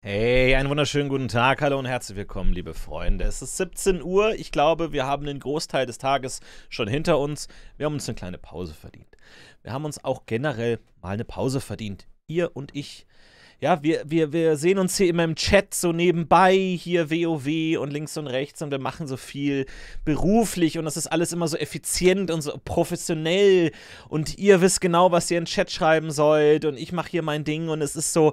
Hey, einen wunderschönen guten Tag, hallo und herzlich willkommen, liebe Freunde. Es ist 17 Uhr, ich glaube, wir haben den Großteil des Tages schon hinter uns. Wir haben uns eine kleine Pause verdient. Wir haben uns auch generell mal eine Pause verdient, ihr und ich. Ja, wir, wir, wir sehen uns hier immer im Chat so nebenbei, hier WoW und links und rechts und wir machen so viel beruflich und das ist alles immer so effizient und so professionell und ihr wisst genau, was ihr in den Chat schreiben sollt und ich mache hier mein Ding und es ist so,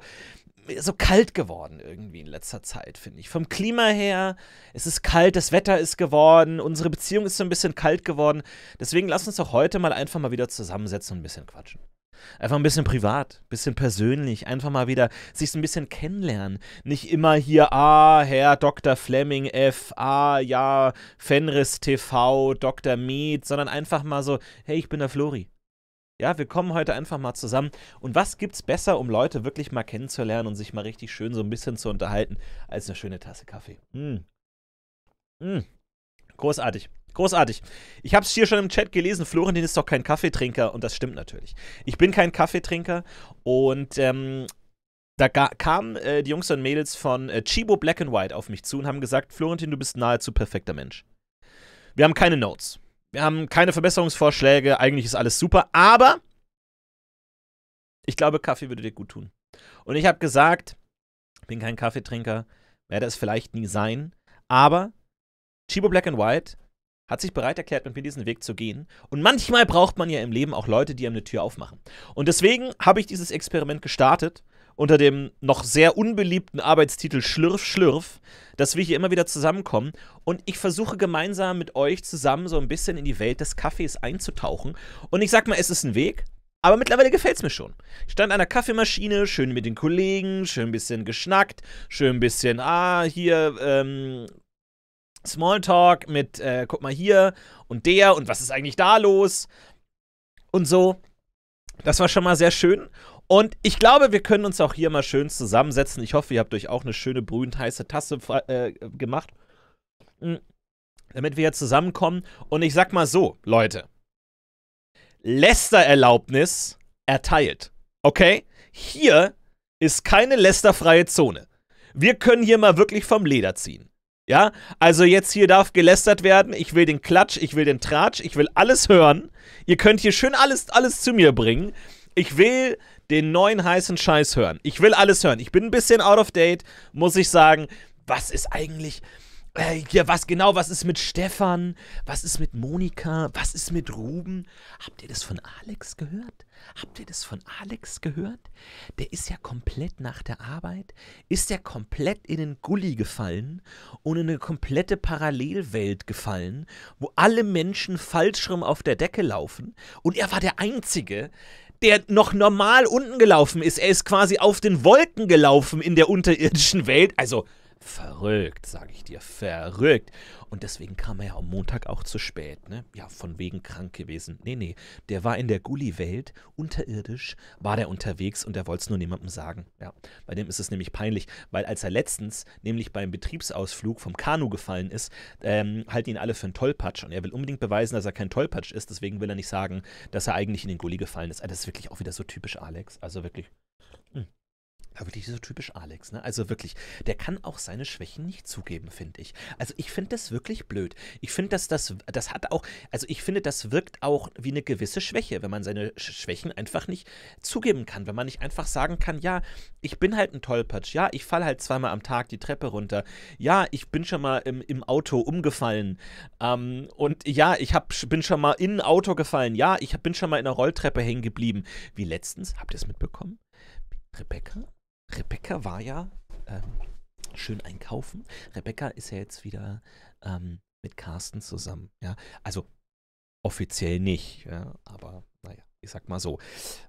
so kalt geworden irgendwie in letzter Zeit, finde ich. Vom Klima her, es ist kalt, das Wetter ist geworden, unsere Beziehung ist so ein bisschen kalt geworden. Deswegen lass uns doch heute mal einfach mal wieder zusammensetzen und ein bisschen quatschen. Einfach ein bisschen privat, ein bisschen persönlich, einfach mal wieder sich so ein bisschen kennenlernen. Nicht immer hier, ah, Herr Dr. Fleming F., ah, ja, Fenris TV, Dr. Mead, sondern einfach mal so, hey, ich bin der Flori. Ja, wir kommen heute einfach mal zusammen. Und was gibt's besser, um Leute wirklich mal kennenzulernen und sich mal richtig schön so ein bisschen zu unterhalten, als eine schöne Tasse Kaffee? Mm. Mm. Großartig. Großartig. Ich habe es hier schon im Chat gelesen. Florentin ist doch kein Kaffeetrinker und das stimmt natürlich. Ich bin kein Kaffeetrinker und ähm, da kamen äh, die Jungs und Mädels von äh, Chibo Black and White auf mich zu und haben gesagt: Florentin, du bist nahezu perfekter Mensch. Wir haben keine Notes. Wir haben keine Verbesserungsvorschläge, eigentlich ist alles super, aber ich glaube, Kaffee würde dir gut tun. Und ich habe gesagt, ich bin kein Kaffeetrinker, werde es vielleicht nie sein, aber Chibo Black and White hat sich bereit erklärt, mit mir diesen Weg zu gehen. Und manchmal braucht man ja im Leben auch Leute, die einem eine Tür aufmachen. Und deswegen habe ich dieses Experiment gestartet unter dem noch sehr unbeliebten Arbeitstitel Schlürf Schlürf, dass wir hier immer wieder zusammenkommen und ich versuche gemeinsam mit euch zusammen so ein bisschen in die Welt des Kaffees einzutauchen. Und ich sag mal, es ist ein Weg, aber mittlerweile gefällt es mir schon. Ich stand an der Kaffeemaschine, schön mit den Kollegen, schön ein bisschen geschnackt, schön ein bisschen, ah, hier, ähm, Smalltalk mit, äh, guck mal hier und der und was ist eigentlich da los und so. Das war schon mal sehr schön. Und ich glaube, wir können uns auch hier mal schön zusammensetzen. Ich hoffe, ihr habt euch auch eine schöne brühend heiße Tasse äh, gemacht. Hm, damit wir jetzt zusammenkommen. Und ich sag mal so, Leute. Lästererlaubnis erteilt. Okay? Hier ist keine lästerfreie Zone. Wir können hier mal wirklich vom Leder ziehen. Ja, also jetzt hier darf gelästert werden. Ich will den Klatsch, ich will den Tratsch, ich will alles hören. Ihr könnt hier schön alles, alles zu mir bringen. Ich will den neuen heißen Scheiß hören. Ich will alles hören. Ich bin ein bisschen out of date, muss ich sagen. Was ist eigentlich äh, ja, was genau, was ist mit Stefan? Was ist mit Monika? Was ist mit Ruben? Habt ihr das von Alex gehört? Habt ihr das von Alex gehört? Der ist ja komplett nach der Arbeit, ist ja komplett in den Gully gefallen und in eine komplette Parallelwelt gefallen, wo alle Menschen Fallschirm auf der Decke laufen und er war der Einzige, der noch normal unten gelaufen ist. Er ist quasi auf den Wolken gelaufen in der unterirdischen Welt. Also, Verrückt, sage ich dir, verrückt. Und deswegen kam er ja am Montag auch zu spät, ne? Ja, von wegen krank gewesen. Nee, nee, der war in der Gulli-Welt, unterirdisch, war der unterwegs und er wollte es nur niemandem sagen. Ja, bei dem ist es nämlich peinlich, weil als er letztens, nämlich beim Betriebsausflug vom Kanu gefallen ist, ähm, halten ihn alle für einen Tollpatsch und er will unbedingt beweisen, dass er kein Tollpatsch ist, deswegen will er nicht sagen, dass er eigentlich in den Gulli gefallen ist. Also das ist wirklich auch wieder so typisch Alex, also wirklich. Hm. Ja, wirklich so typisch Alex, ne? Also wirklich, der kann auch seine Schwächen nicht zugeben, finde ich. Also ich finde das wirklich blöd. Ich finde, dass das, das hat auch, also ich finde, das wirkt auch wie eine gewisse Schwäche, wenn man seine Schwächen einfach nicht zugeben kann. Wenn man nicht einfach sagen kann, ja, ich bin halt ein Tollpatsch, ja, ich falle halt zweimal am Tag die Treppe runter, ja, ich bin schon mal im, im Auto umgefallen ähm, und ja, ich hab, bin schon mal in ein Auto gefallen, ja, ich hab, bin schon mal in einer Rolltreppe hängen geblieben. Wie letztens, habt ihr es mitbekommen? Rebecca Rebecca war ja ähm, schön einkaufen. Rebecca ist ja jetzt wieder ähm, mit Carsten zusammen. Ja, also offiziell nicht, ja, aber naja, ich sag mal so,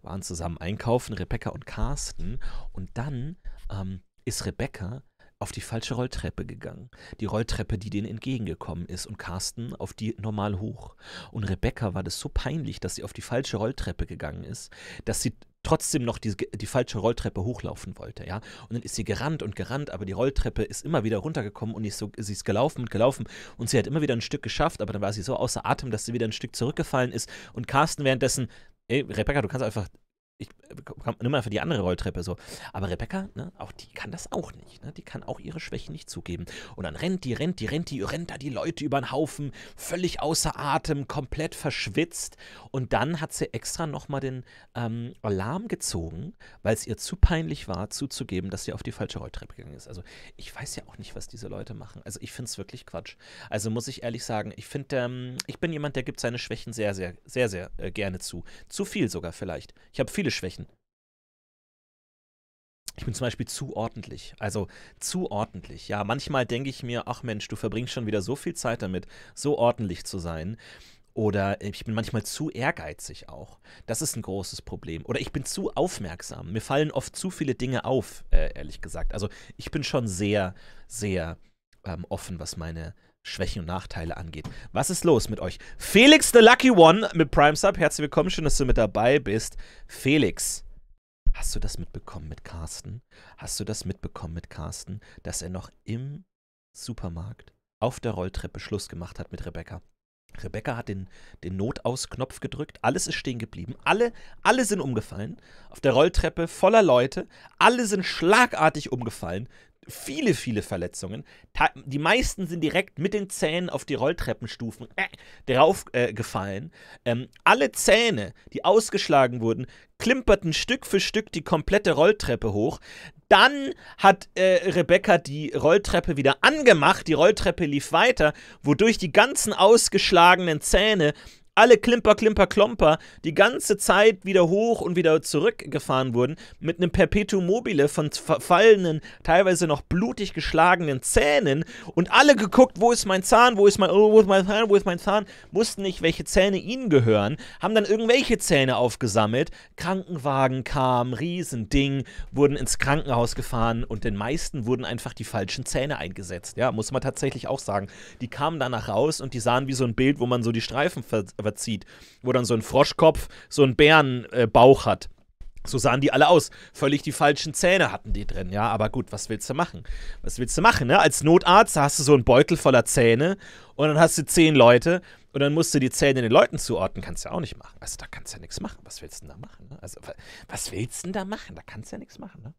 waren zusammen einkaufen, Rebecca und Carsten. Und dann ähm, ist Rebecca auf die falsche Rolltreppe gegangen. Die Rolltreppe, die denen entgegengekommen ist und Carsten auf die normal hoch. Und Rebecca war das so peinlich, dass sie auf die falsche Rolltreppe gegangen ist, dass sie trotzdem noch die, die falsche Rolltreppe hochlaufen wollte, ja. Und dann ist sie gerannt und gerannt, aber die Rolltreppe ist immer wieder runtergekommen und ist so, sie ist gelaufen und gelaufen und sie hat immer wieder ein Stück geschafft, aber dann war sie so außer Atem, dass sie wieder ein Stück zurückgefallen ist und Carsten währenddessen, ey, Rebecca, du kannst einfach ich äh, komme immer für die andere Rolltreppe so. Aber Rebecca, ne, auch die kann das auch nicht. Ne? Die kann auch ihre Schwächen nicht zugeben. Und dann rennt die, rennt die, rennt die, rennt da die Leute über den Haufen, völlig außer Atem, komplett verschwitzt. Und dann hat sie extra nochmal den ähm, Alarm gezogen, weil es ihr zu peinlich war, zuzugeben, dass sie auf die falsche Rolltreppe gegangen ist. Also ich weiß ja auch nicht, was diese Leute machen. Also ich finde es wirklich Quatsch. Also muss ich ehrlich sagen, ich finde, ähm, ich bin jemand, der gibt seine Schwächen sehr, sehr, sehr, sehr äh, gerne zu. Zu viel sogar vielleicht. Ich habe viele viele Schwächen. Ich bin zum Beispiel zu ordentlich. Also zu ordentlich. Ja, manchmal denke ich mir, ach Mensch, du verbringst schon wieder so viel Zeit damit, so ordentlich zu sein. Oder ich bin manchmal zu ehrgeizig auch. Das ist ein großes Problem. Oder ich bin zu aufmerksam. Mir fallen oft zu viele Dinge auf, äh, ehrlich gesagt. Also ich bin schon sehr, sehr ähm, offen, was meine Schwächen und Nachteile angeht. Was ist los mit euch? Felix the Lucky One mit Prime Sub. Herzlich willkommen, schön, dass du mit dabei bist. Felix, hast du das mitbekommen mit Carsten? Hast du das mitbekommen mit Carsten, dass er noch im Supermarkt auf der Rolltreppe Schluss gemacht hat mit Rebecca? Rebecca hat den, den Notausknopf gedrückt, alles ist stehen geblieben, alle, alle sind umgefallen, auf der Rolltreppe voller Leute, alle sind schlagartig umgefallen, viele, viele Verletzungen, die meisten sind direkt mit den Zähnen auf die Rolltreppenstufen äh, draufgefallen, äh, ähm, alle Zähne, die ausgeschlagen wurden, klimperten Stück für Stück die komplette Rolltreppe hoch, dann hat äh, Rebecca die Rolltreppe wieder angemacht. Die Rolltreppe lief weiter, wodurch die ganzen ausgeschlagenen Zähne alle Klimper, Klimper, Klomper die ganze Zeit wieder hoch und wieder zurückgefahren wurden, mit einem Perpetuum mobile von verfallenen, teilweise noch blutig geschlagenen Zähnen und alle geguckt, wo ist mein Zahn, wo ist mein, oh, wo ist mein Zahn, wo ist mein Zahn, wussten nicht, welche Zähne ihnen gehören, haben dann irgendwelche Zähne aufgesammelt, Krankenwagen kam, Riesending, wurden ins Krankenhaus gefahren und den meisten wurden einfach die falschen Zähne eingesetzt, ja, muss man tatsächlich auch sagen. Die kamen danach raus und die sahen wie so ein Bild, wo man so die Streifen ver verzieht, wo dann so ein Froschkopf so einen Bärenbauch äh, hat. So sahen die alle aus. Völlig die falschen Zähne hatten die drin, ja. Aber gut, was willst du machen? Was willst du machen, ne? Als Notarzt hast du so einen Beutel voller Zähne und dann hast du zehn Leute und dann musst du die Zähne den Leuten zuordnen. Kannst du ja auch nicht machen. Also da kannst du ja nichts machen. Was willst du denn da machen? Ne? Also, was willst du denn da machen? Da kannst du ja nichts machen, ne?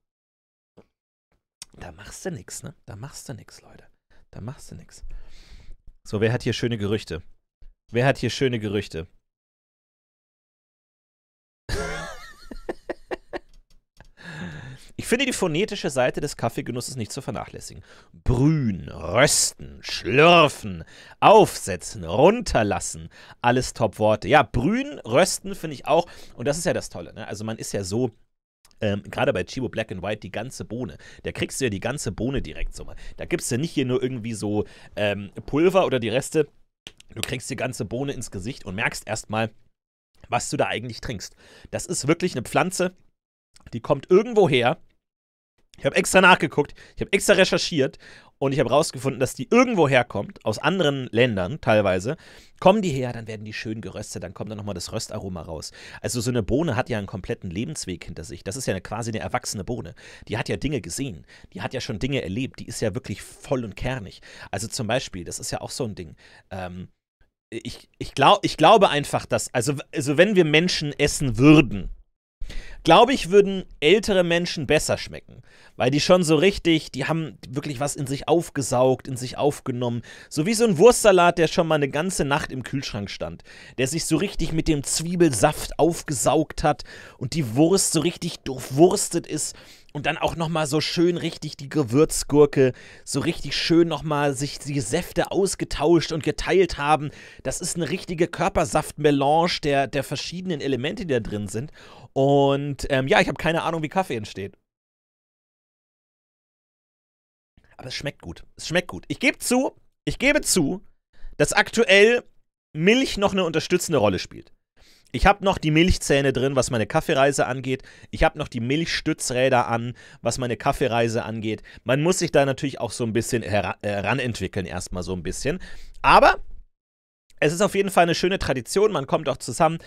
Da machst du nichts, ne? Da machst du nichts, Leute. Da machst du nichts. So, wer hat hier schöne Gerüchte? Wer hat hier schöne Gerüchte? ich finde die phonetische Seite des Kaffeegenusses nicht zu vernachlässigen. Brühen, rösten, schlürfen, aufsetzen, runterlassen, alles Top-Worte. Ja, brühen, rösten finde ich auch. Und das ist ja das Tolle. Ne? Also man ist ja so ähm, Gerade bei Chibo Black and White die ganze Bohne. Da kriegst du ja die ganze Bohne direkt so mal. Da gibst du nicht hier nur irgendwie so ähm, Pulver oder die Reste Du kriegst die ganze Bohne ins Gesicht und merkst erstmal, was du da eigentlich trinkst. Das ist wirklich eine Pflanze, die kommt irgendwo her. Ich habe extra nachgeguckt, ich habe extra recherchiert und ich habe rausgefunden, dass die irgendwo herkommt, aus anderen Ländern teilweise. Kommen die her, dann werden die schön geröstet, dann kommt da nochmal das Röstaroma raus. Also so eine Bohne hat ja einen kompletten Lebensweg hinter sich. Das ist ja eine, quasi eine erwachsene Bohne. Die hat ja Dinge gesehen, die hat ja schon Dinge erlebt, die ist ja wirklich voll und kernig. Also zum Beispiel, das ist ja auch so ein Ding. Ähm, ich, ich, glaub, ich glaube einfach, dass, also, also wenn wir Menschen essen würden, glaube ich, würden ältere Menschen besser schmecken, weil die schon so richtig, die haben wirklich was in sich aufgesaugt, in sich aufgenommen. So wie so ein Wurstsalat, der schon mal eine ganze Nacht im Kühlschrank stand, der sich so richtig mit dem Zwiebelsaft aufgesaugt hat und die Wurst so richtig durchwurstet ist und dann auch nochmal so schön richtig die Gewürzgurke, so richtig schön nochmal sich die Säfte ausgetauscht und geteilt haben. Das ist eine richtige Körpersaftmelange der, der verschiedenen Elemente, die da drin sind. Und ähm, ja, ich habe keine Ahnung, wie Kaffee entsteht. Aber es schmeckt gut. Es schmeckt gut. Ich gebe zu, ich gebe zu, dass aktuell Milch noch eine unterstützende Rolle spielt. Ich habe noch die Milchzähne drin, was meine Kaffeereise angeht. Ich habe noch die Milchstützräder an, was meine Kaffeereise angeht. Man muss sich da natürlich auch so ein bisschen heranentwickeln, äh, erstmal so ein bisschen. Aber es ist auf jeden Fall eine schöne Tradition, man kommt auch zusammen.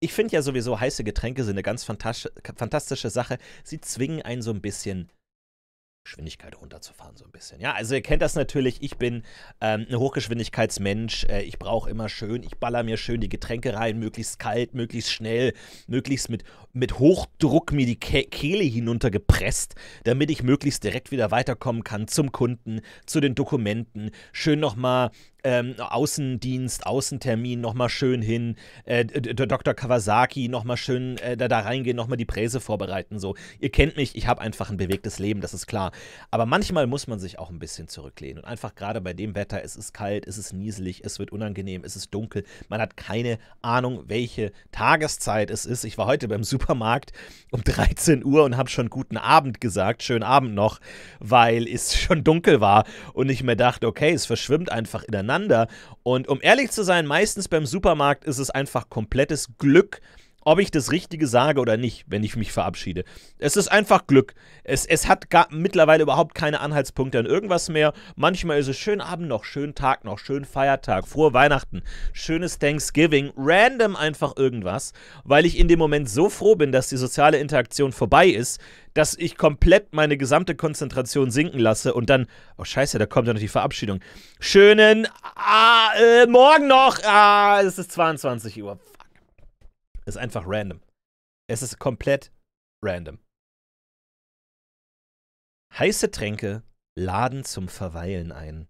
Ich finde ja sowieso, heiße Getränke sind eine ganz fantastische Sache. Sie zwingen einen so ein bisschen Geschwindigkeit runterzufahren, so ein bisschen. Ja, also ihr kennt das natürlich, ich bin ähm, ein Hochgeschwindigkeitsmensch, äh, ich brauche immer schön, ich baller mir schön die Getränke rein, möglichst kalt, möglichst schnell, möglichst mit, mit Hochdruck mir die Ke Kehle hinuntergepresst, damit ich möglichst direkt wieder weiterkommen kann zum Kunden, zu den Dokumenten, schön nochmal ähm, Außendienst, Außentermin nochmal schön hin, äh, Dr. Kawasaki nochmal schön äh, da, da reingehen, nochmal die Präse vorbereiten. So, ihr kennt mich, ich habe einfach ein bewegtes Leben, das ist klar. Aber manchmal muss man sich auch ein bisschen zurücklehnen. Und einfach gerade bei dem Wetter, es ist kalt, es ist nieselig, es wird unangenehm, es ist dunkel. Man hat keine Ahnung, welche Tageszeit es ist. Ich war heute beim Supermarkt um 13 Uhr und habe schon guten Abend gesagt, schönen Abend noch, weil es schon dunkel war und ich mir dachte, okay, es verschwimmt einfach in der Nacht auseinander. Und um ehrlich zu sein, meistens beim Supermarkt ist es einfach komplettes Glück, ob ich das Richtige sage oder nicht, wenn ich mich verabschiede. Es ist einfach Glück. Es, es hat gar, mittlerweile überhaupt keine Anhaltspunkte an irgendwas mehr. Manchmal ist es schönen Abend noch, schönen Tag noch, schönen Feiertag, frohe Weihnachten, schönes Thanksgiving, random einfach irgendwas, weil ich in dem Moment so froh bin, dass die soziale Interaktion vorbei ist, dass ich komplett meine gesamte Konzentration sinken lasse und dann, oh scheiße, da kommt ja noch die Verabschiedung. Schönen, ah, äh, morgen noch, ah, es ist 22 Uhr, ist einfach random. Es ist komplett random. Heiße Tränke laden zum Verweilen ein.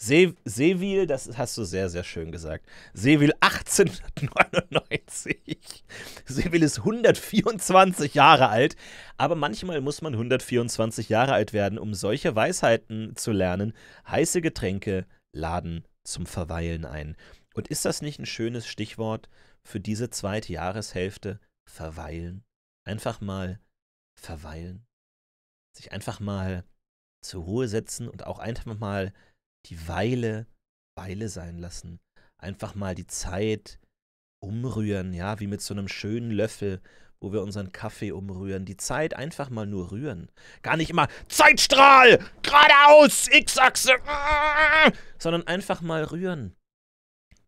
Se Sevil, das hast du sehr, sehr schön gesagt. Sevil 1899. Sevil ist 124 Jahre alt, aber manchmal muss man 124 Jahre alt werden, um solche Weisheiten zu lernen. Heiße Getränke laden zum Verweilen ein. Und ist das nicht ein schönes Stichwort für diese zweite Jahreshälfte verweilen. Einfach mal verweilen. Sich einfach mal zur Ruhe setzen und auch einfach mal die Weile Weile sein lassen. Einfach mal die Zeit umrühren, ja, wie mit so einem schönen Löffel, wo wir unseren Kaffee umrühren. Die Zeit einfach mal nur rühren. Gar nicht immer Zeitstrahl, geradeaus, X-Achse, sondern einfach mal rühren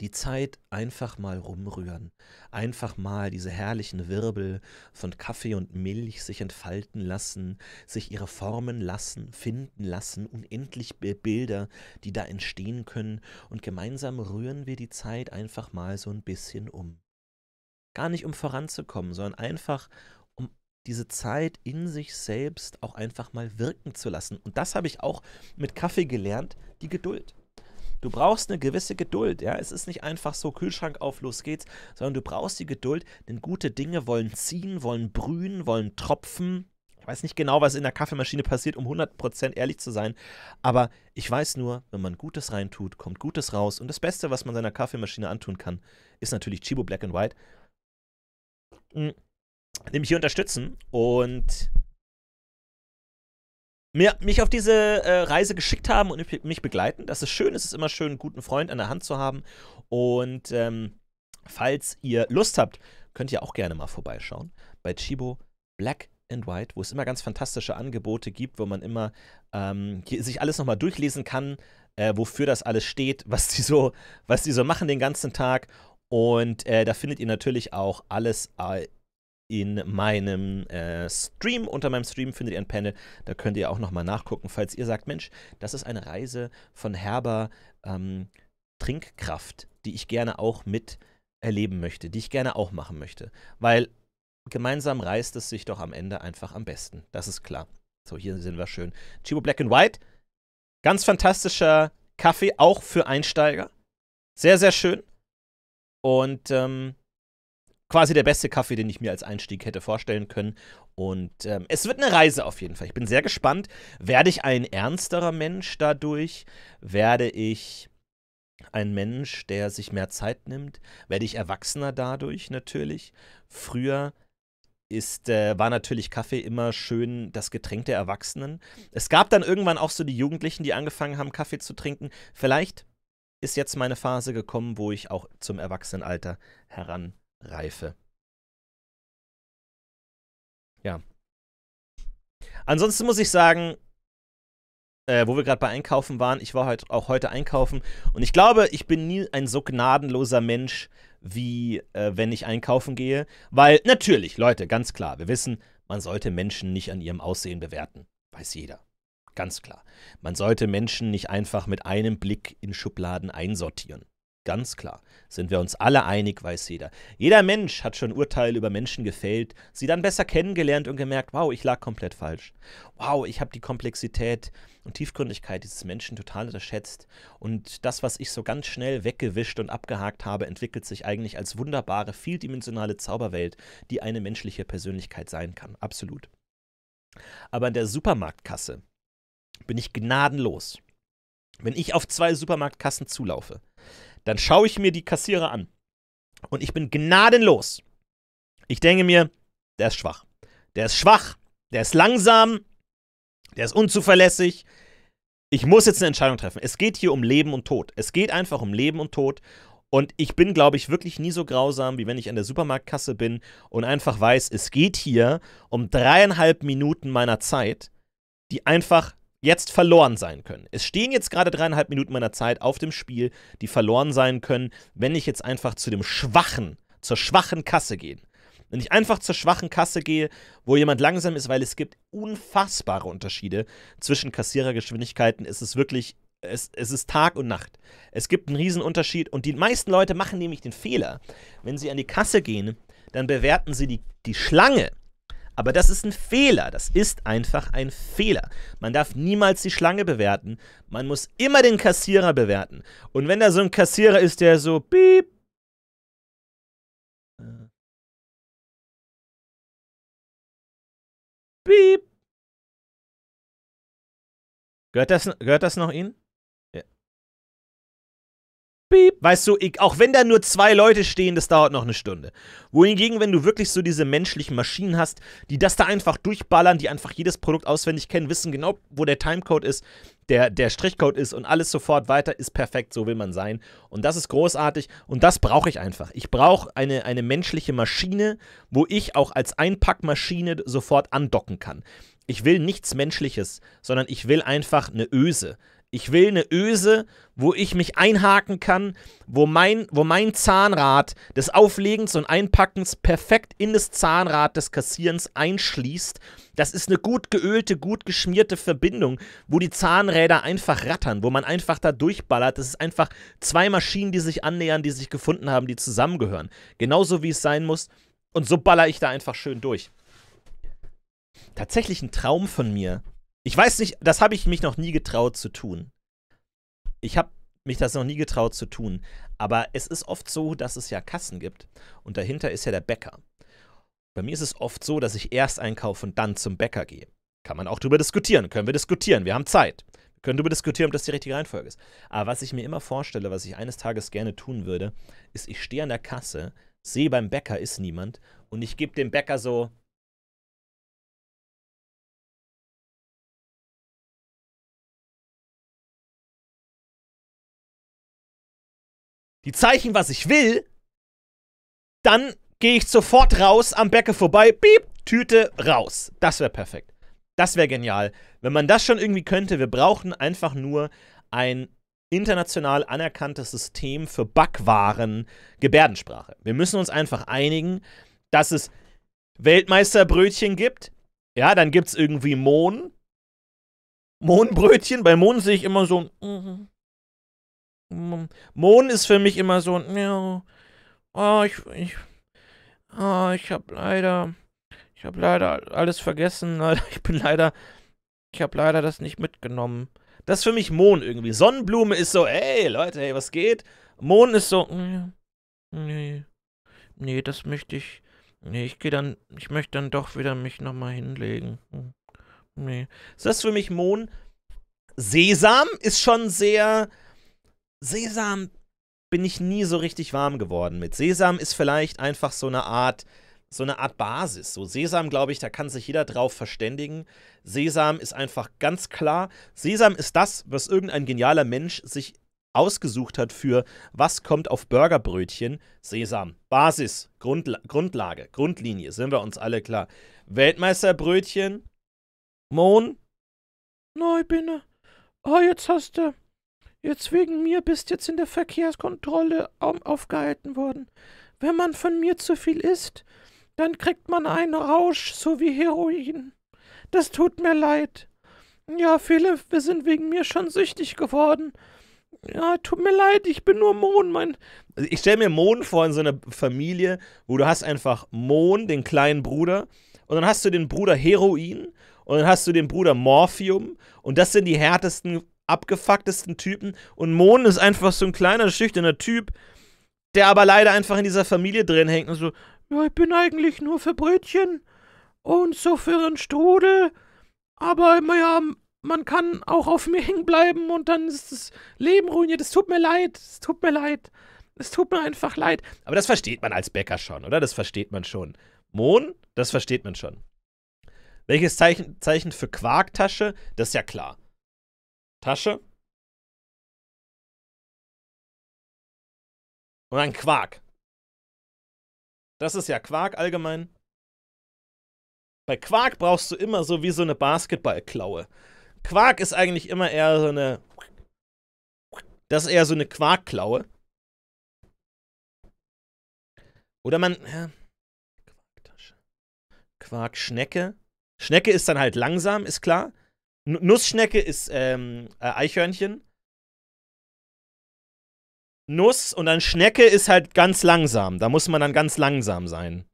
die Zeit einfach mal rumrühren, einfach mal diese herrlichen Wirbel von Kaffee und Milch sich entfalten lassen, sich ihre Formen lassen, finden lassen, unendlich Bilder, die da entstehen können, und gemeinsam rühren wir die Zeit einfach mal so ein bisschen um. Gar nicht um voranzukommen, sondern einfach um diese Zeit in sich selbst auch einfach mal wirken zu lassen. Und das habe ich auch mit Kaffee gelernt, die Geduld Du brauchst eine gewisse Geduld. Ja? Es ist nicht einfach so Kühlschrank auf, los geht's, sondern du brauchst die Geduld, denn gute Dinge wollen ziehen, wollen brühen, wollen tropfen. Ich weiß nicht genau, was in der Kaffeemaschine passiert, um 100% ehrlich zu sein, aber ich weiß nur, wenn man Gutes reintut, kommt Gutes raus und das Beste, was man seiner Kaffeemaschine antun kann, ist natürlich Chibo Black and White. Hm. Nämlich hier unterstützen und mir, mich auf diese äh, Reise geschickt haben und mich begleiten. Das ist schön, es ist immer schön, einen guten Freund an der Hand zu haben. Und ähm, falls ihr Lust habt, könnt ihr auch gerne mal vorbeischauen bei Chibo Black and White, wo es immer ganz fantastische Angebote gibt, wo man immer ähm, sich alles nochmal durchlesen kann, äh, wofür das alles steht, was die, so, was die so machen den ganzen Tag. Und äh, da findet ihr natürlich auch alles äh, in meinem äh, Stream. Unter meinem Stream findet ihr ein Panel, da könnt ihr auch nochmal nachgucken, falls ihr sagt, Mensch, das ist eine Reise von herber ähm, Trinkkraft, die ich gerne auch mit erleben möchte, die ich gerne auch machen möchte. Weil gemeinsam reißt es sich doch am Ende einfach am besten. Das ist klar. So, hier sind wir schön. Chibo Black and White. Ganz fantastischer Kaffee, auch für Einsteiger. Sehr, sehr schön. Und ähm, quasi der beste Kaffee, den ich mir als Einstieg hätte vorstellen können. Und ähm, es wird eine Reise auf jeden Fall. Ich bin sehr gespannt. Werde ich ein ernsterer Mensch dadurch? Werde ich ein Mensch, der sich mehr Zeit nimmt? Werde ich erwachsener dadurch natürlich? Früher ist, äh, war natürlich Kaffee immer schön das Getränk der Erwachsenen. Es gab dann irgendwann auch so die Jugendlichen, die angefangen haben, Kaffee zu trinken. Vielleicht ist jetzt meine Phase gekommen, wo ich auch zum Erwachsenenalter heran Reife. Ja. Ansonsten muss ich sagen, äh, wo wir gerade bei Einkaufen waren, ich war heute auch heute einkaufen und ich glaube, ich bin nie ein so gnadenloser Mensch, wie äh, wenn ich einkaufen gehe. Weil natürlich, Leute, ganz klar, wir wissen, man sollte Menschen nicht an ihrem Aussehen bewerten. Weiß jeder. Ganz klar. Man sollte Menschen nicht einfach mit einem Blick in Schubladen einsortieren. Ganz klar. Sind wir uns alle einig, weiß jeder. Jeder Mensch hat schon Urteile über Menschen gefällt, sie dann besser kennengelernt und gemerkt, wow, ich lag komplett falsch. Wow, ich habe die Komplexität und Tiefgründigkeit dieses Menschen total unterschätzt. Und das, was ich so ganz schnell weggewischt und abgehakt habe, entwickelt sich eigentlich als wunderbare, vieldimensionale Zauberwelt, die eine menschliche Persönlichkeit sein kann. Absolut. Aber in der Supermarktkasse bin ich gnadenlos. Wenn ich auf zwei Supermarktkassen zulaufe, dann schaue ich mir die Kassierer an. Und ich bin gnadenlos. Ich denke mir, der ist schwach. Der ist schwach, der ist langsam, der ist unzuverlässig. Ich muss jetzt eine Entscheidung treffen. Es geht hier um Leben und Tod. Es geht einfach um Leben und Tod. Und ich bin, glaube ich, wirklich nie so grausam, wie wenn ich an der Supermarktkasse bin und einfach weiß, es geht hier um dreieinhalb Minuten meiner Zeit, die einfach jetzt verloren sein können. Es stehen jetzt gerade dreieinhalb Minuten meiner Zeit auf dem Spiel, die verloren sein können, wenn ich jetzt einfach zu dem schwachen, zur schwachen Kasse gehe. Wenn ich einfach zur schwachen Kasse gehe, wo jemand langsam ist, weil es gibt unfassbare Unterschiede zwischen Kassierergeschwindigkeiten, ist es wirklich, es, es ist Tag und Nacht. Es gibt einen Riesenunterschied und die meisten Leute machen nämlich den Fehler, wenn sie an die Kasse gehen, dann bewerten sie die, die Schlange aber das ist ein Fehler. Das ist einfach ein Fehler. Man darf niemals die Schlange bewerten. Man muss immer den Kassierer bewerten. Und wenn da so ein Kassierer ist, der so piep. Äh, piep. Gehört das, gehört das noch Ihnen? Beep. Weißt du, ich, auch wenn da nur zwei Leute stehen, das dauert noch eine Stunde. Wohingegen, wenn du wirklich so diese menschlichen Maschinen hast, die das da einfach durchballern, die einfach jedes Produkt auswendig kennen, wissen genau, wo der Timecode ist, der, der Strichcode ist und alles sofort weiter, ist perfekt, so will man sein. Und das ist großartig und das brauche ich einfach. Ich brauche eine, eine menschliche Maschine, wo ich auch als Einpackmaschine sofort andocken kann. Ich will nichts Menschliches, sondern ich will einfach eine Öse. Ich will eine Öse, wo ich mich einhaken kann, wo mein, wo mein Zahnrad des Auflegens und Einpackens perfekt in das Zahnrad des Kassierens einschließt. Das ist eine gut geölte, gut geschmierte Verbindung, wo die Zahnräder einfach rattern, wo man einfach da durchballert. Das ist einfach zwei Maschinen, die sich annähern, die sich gefunden haben, die zusammengehören. Genauso wie es sein muss. Und so baller ich da einfach schön durch. Tatsächlich ein Traum von mir ich weiß nicht, das habe ich mich noch nie getraut zu tun. Ich habe mich das noch nie getraut zu tun. Aber es ist oft so, dass es ja Kassen gibt und dahinter ist ja der Bäcker. Bei mir ist es oft so, dass ich erst einkaufe und dann zum Bäcker gehe. Kann man auch darüber diskutieren, können wir diskutieren, wir haben Zeit. Wir können darüber diskutieren, ob das die richtige Reihenfolge ist. Aber was ich mir immer vorstelle, was ich eines Tages gerne tun würde, ist, ich stehe an der Kasse, sehe beim Bäcker ist niemand und ich gebe dem Bäcker so die Zeichen, was ich will, dann gehe ich sofort raus, am Bäcker vorbei, piep, Tüte, raus. Das wäre perfekt. Das wäre genial. Wenn man das schon irgendwie könnte, wir brauchen einfach nur ein international anerkanntes System für Backwaren Gebärdensprache. Wir müssen uns einfach einigen, dass es Weltmeisterbrötchen gibt. Ja, dann gibt es irgendwie Mohn. Mohnbrötchen. Bei Mohn sehe ich immer so, mm -hmm. Mohn ist für mich immer so, ja, oh, ich, ich, oh, ich hab leider, ich hab leider alles vergessen, ich bin leider, ich hab leider das nicht mitgenommen. Das ist für mich Mohn irgendwie. Sonnenblume ist so, ey Leute, hey, was geht? Mohn ist so, nee, nee, das möchte ich, nee, ich gehe dann, ich möchte dann doch wieder mich nochmal hinlegen. Hm, nee. Ist das für mich Mohn? Sesam ist schon sehr, Sesam bin ich nie so richtig warm geworden mit. Sesam ist vielleicht einfach so eine Art, so eine Art Basis. So Sesam, glaube ich, da kann sich jeder drauf verständigen. Sesam ist einfach ganz klar. Sesam ist das, was irgendein genialer Mensch sich ausgesucht hat für was kommt auf Burgerbrötchen? Sesam. Basis, Grundla Grundlage, Grundlinie, sind wir uns alle klar. Weltmeisterbrötchen, Mohn, Neubinne. Oh, jetzt hast du Jetzt wegen mir bist jetzt in der Verkehrskontrolle aufgehalten worden. Wenn man von mir zu viel isst, dann kriegt man einen Rausch, so wie Heroin. Das tut mir leid. Ja, viele wir sind wegen mir schon süchtig geworden. Ja, tut mir leid, ich bin nur Mohn, mein. Also, ich stelle mir Mohn vor in so einer Familie, wo du hast einfach Mohn, den kleinen Bruder, und dann hast du den Bruder Heroin und dann hast du den Bruder Morphium und das sind die härtesten abgefucktesten Typen. Und Mohn ist einfach so ein kleiner, schüchterner Typ, der aber leider einfach in dieser Familie drin hängt und so, ja, ich bin eigentlich nur für Brötchen und so für einen Strudel, aber ja, man kann auch auf mir hängen bleiben und dann ist das Leben ruiniert. Es tut mir leid, es tut mir leid, es tut mir einfach leid. Aber das versteht man als Bäcker schon, oder? Das versteht man schon. Mohn, das versteht man schon. Welches Zeichen, Zeichen für Quarktasche? Das ist ja klar. Tasche und ein Quark. Das ist ja Quark allgemein. Bei Quark brauchst du immer so wie so eine Basketballklaue. Quark ist eigentlich immer eher so eine. Das ist eher so eine Quarkklaue. Oder man. Ja, Quarktasche. Quarkschnecke. Schnecke ist dann halt langsam, ist klar. Nussschnecke ist ähm, äh, Eichhörnchen. Nuss und dann Schnecke ist halt ganz langsam. Da muss man dann ganz langsam sein.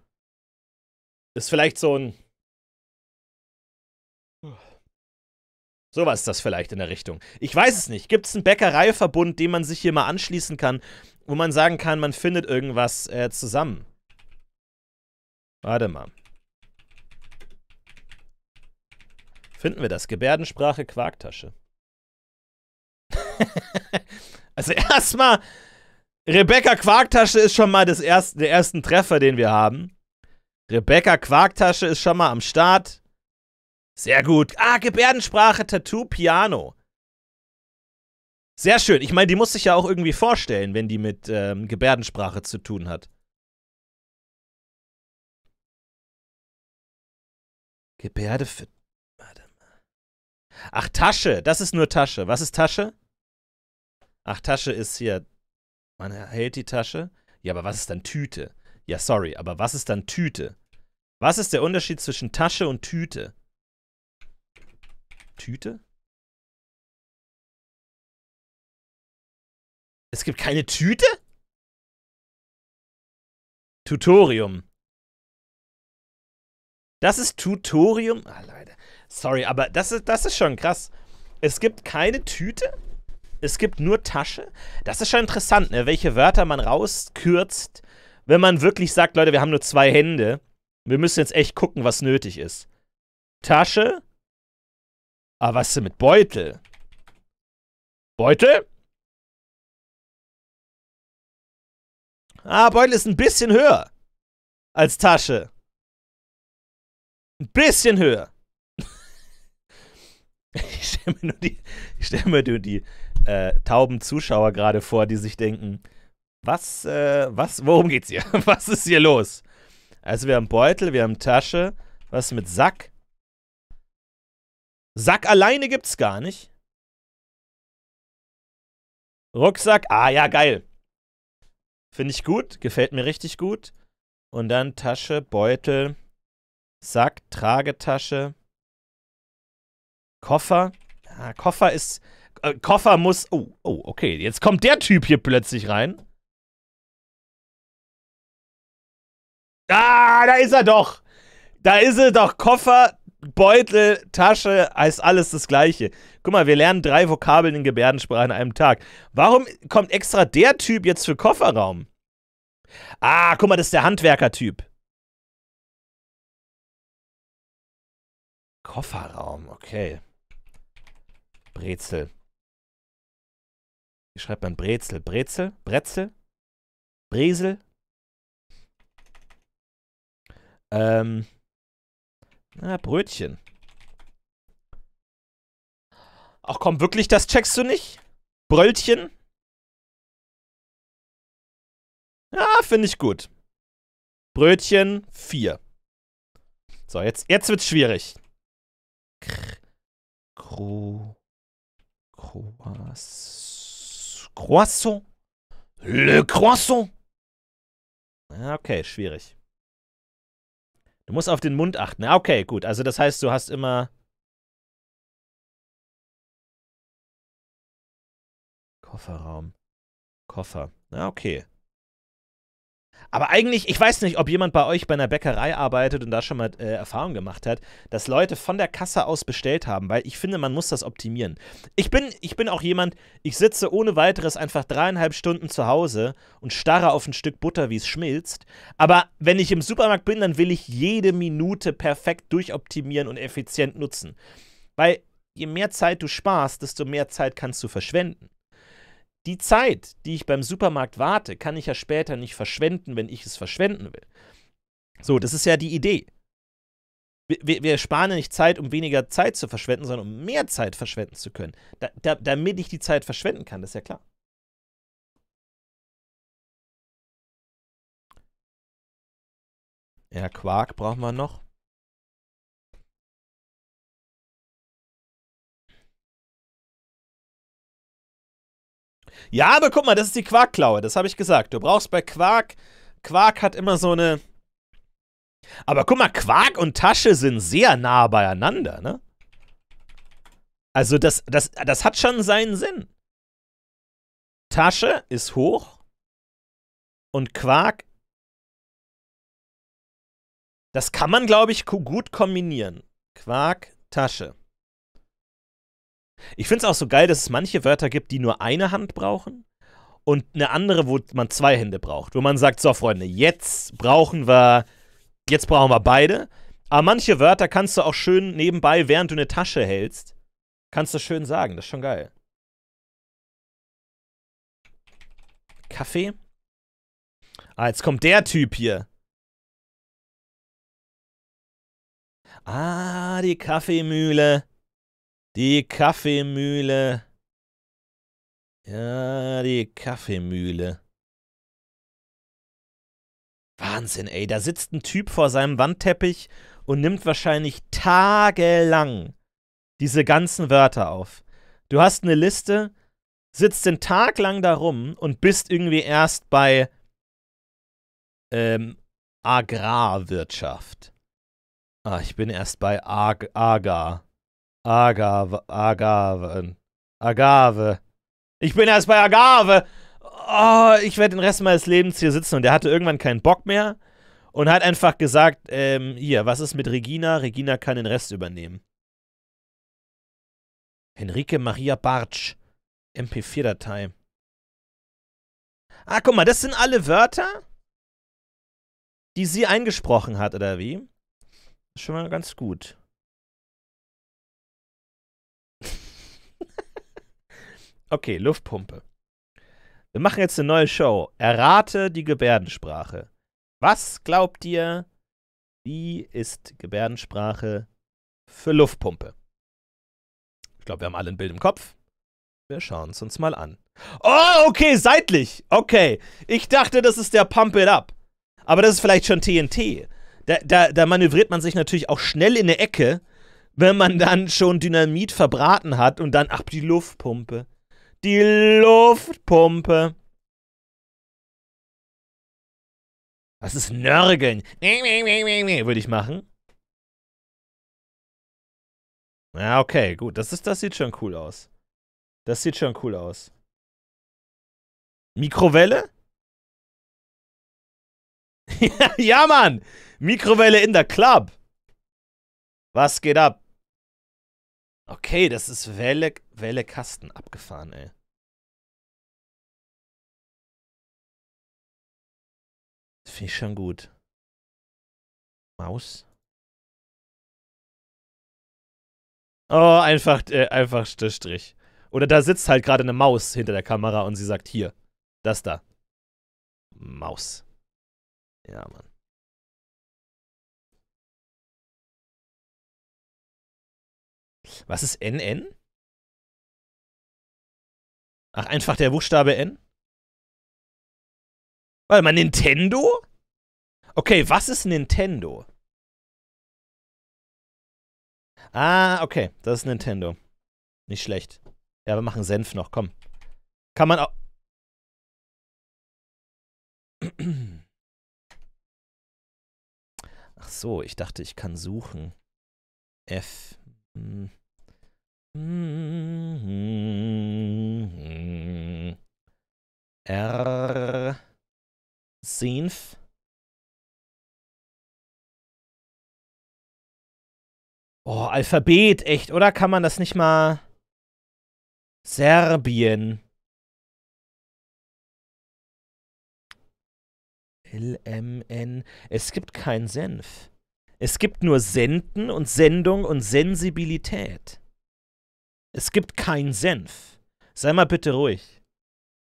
Ist vielleicht so ein. Sowas ist das vielleicht in der Richtung. Ich weiß es nicht. Gibt es einen Bäckereiverbund, den man sich hier mal anschließen kann, wo man sagen kann, man findet irgendwas äh, zusammen? Warte mal. Finden wir das. Gebärdensprache Quarktasche. also erstmal, Rebecca Quarktasche ist schon mal das erste, der ersten Treffer, den wir haben. Rebecca Quarktasche ist schon mal am Start. Sehr gut. Ah, Gebärdensprache, Tattoo, Piano. Sehr schön. Ich meine, die muss sich ja auch irgendwie vorstellen, wenn die mit ähm, Gebärdensprache zu tun hat. Gebärde für Ach, Tasche. Das ist nur Tasche. Was ist Tasche? Ach, Tasche ist hier. Man hält die Tasche. Ja, aber was ist dann Tüte? Ja, sorry, aber was ist dann Tüte? Was ist der Unterschied zwischen Tasche und Tüte? Tüte? Es gibt keine Tüte? Tutorium. Das ist Tutorium. Ah, leider. Sorry, aber das ist, das ist schon krass. Es gibt keine Tüte, es gibt nur Tasche. Das ist schon interessant, ne? welche Wörter man rauskürzt, wenn man wirklich sagt, Leute, wir haben nur zwei Hände. Wir müssen jetzt echt gucken, was nötig ist. Tasche. Aber ah, was denn mit Beutel? Beutel? Ah, Beutel ist ein bisschen höher als Tasche. Ein bisschen höher. Ich stelle mir nur die, ich stell mir nur die äh, tauben Zuschauer gerade vor, die sich denken, was, äh, was, worum geht's hier? Was ist hier los? Also wir haben Beutel, wir haben Tasche, was mit Sack? Sack alleine gibt's gar nicht. Rucksack, ah ja, geil. Finde ich gut, gefällt mir richtig gut. Und dann Tasche, Beutel, Sack, Tragetasche. Koffer. Ah, Koffer ist. Äh, Koffer muss. Oh, oh, okay. Jetzt kommt der Typ hier plötzlich rein. Ah, da ist er doch. Da ist er doch. Koffer, Beutel, Tasche, heißt alles das Gleiche. Guck mal, wir lernen drei Vokabeln in Gebärdensprache an einem Tag. Warum kommt extra der Typ jetzt für Kofferraum? Ah, guck mal, das ist der Handwerker-Typ. Kofferraum, okay. Brezel. Wie schreibt man Brezel? Brezel? Brezel? Bresel? Ähm. Na, Brötchen. Ach komm, wirklich, das checkst du nicht? Bröllchen? Ja, finde ich gut. Brötchen 4. So, jetzt, jetzt wird's schwierig. Kr Kru Croissant. Croissant? Le Croissant? Ah, okay, schwierig. Du musst auf den Mund achten. Ah, okay, gut. Also das heißt, du hast immer... Kofferraum. Koffer. Na, ah, okay. Aber eigentlich, ich weiß nicht, ob jemand bei euch bei einer Bäckerei arbeitet und da schon mal äh, Erfahrung gemacht hat, dass Leute von der Kasse aus bestellt haben, weil ich finde, man muss das optimieren. Ich bin, ich bin auch jemand, ich sitze ohne weiteres einfach dreieinhalb Stunden zu Hause und starre auf ein Stück Butter, wie es schmilzt. Aber wenn ich im Supermarkt bin, dann will ich jede Minute perfekt durchoptimieren und effizient nutzen. Weil je mehr Zeit du sparst, desto mehr Zeit kannst du verschwenden. Die Zeit, die ich beim Supermarkt warte, kann ich ja später nicht verschwenden, wenn ich es verschwenden will. So, das ist ja die Idee. Wir, wir sparen ja nicht Zeit, um weniger Zeit zu verschwenden, sondern um mehr Zeit verschwenden zu können. Da, da, damit ich die Zeit verschwenden kann, das ist ja klar. Ja, Quark brauchen wir noch. Ja, aber guck mal, das ist die Quarkklaue, das habe ich gesagt. Du brauchst bei Quark, Quark hat immer so eine... Aber guck mal, Quark und Tasche sind sehr nah beieinander, ne? Also das, das, das hat schon seinen Sinn. Tasche ist hoch und Quark... Das kann man, glaube ich, gut kombinieren. Quark, Tasche. Ich finde es auch so geil, dass es manche Wörter gibt, die nur eine Hand brauchen und eine andere, wo man zwei Hände braucht. Wo man sagt, so Freunde, jetzt brauchen wir, jetzt brauchen wir beide. Aber manche Wörter kannst du auch schön nebenbei, während du eine Tasche hältst, kannst du schön sagen. Das ist schon geil. Kaffee? Ah, jetzt kommt der Typ hier. Ah, die Kaffeemühle. Die Kaffeemühle. Ja, die Kaffeemühle. Wahnsinn, ey. Da sitzt ein Typ vor seinem Wandteppich und nimmt wahrscheinlich tagelang diese ganzen Wörter auf. Du hast eine Liste, sitzt den Tag lang da rum und bist irgendwie erst bei ähm, Agrarwirtschaft. Ah, ich bin erst bei Ag Agar. Agave, Agave, Agave. Ich bin erst bei Agave. Oh, ich werde den Rest meines Lebens hier sitzen. Und er hatte irgendwann keinen Bock mehr und hat einfach gesagt, ähm, hier, was ist mit Regina? Regina kann den Rest übernehmen. Henrike Maria Bartsch. MP4-Datei. Ah, guck mal, das sind alle Wörter, die sie eingesprochen hat, oder wie? Schon mal ganz gut. Okay, Luftpumpe. Wir machen jetzt eine neue Show. Errate die Gebärdensprache. Was glaubt ihr, wie ist Gebärdensprache für Luftpumpe? Ich glaube, wir haben alle ein Bild im Kopf. Wir schauen es uns mal an. Oh, okay, seitlich. Okay. Ich dachte, das ist der Pump It Up. Aber das ist vielleicht schon TNT. Da, da, da manövriert man sich natürlich auch schnell in eine Ecke, wenn man dann schon Dynamit verbraten hat und dann ab die Luftpumpe die Luftpumpe. Was ist Nörgeln? Würde ich machen. Ja, okay, gut. Das, ist, das sieht schon cool aus. Das sieht schon cool aus. Mikrowelle? ja, Mann! Mikrowelle in der Club! Was geht ab? Okay, das ist Welle, Welle Kasten abgefahren, ey. Finde ich schon gut. Maus. Oh, einfach, äh, einfach Strich. Oder da sitzt halt gerade eine Maus hinter der Kamera und sie sagt, hier, das da. Maus. Ja, Mann. Was ist NN? Ach, einfach der Buchstabe N? Warte mal, Nintendo? Okay, was ist Nintendo? Ah, okay, das ist Nintendo. Nicht schlecht. Ja, wir machen Senf noch, komm. Kann man auch. Ach so, ich dachte, ich kann suchen. F. Mm. R. Senf. Oh, Alphabet, echt, oder? Kann man das nicht mal. Serbien. L-M-N. Es gibt kein Senf. Es gibt nur Senden und Sendung und Sensibilität. Es gibt kein Senf. Sei mal bitte ruhig.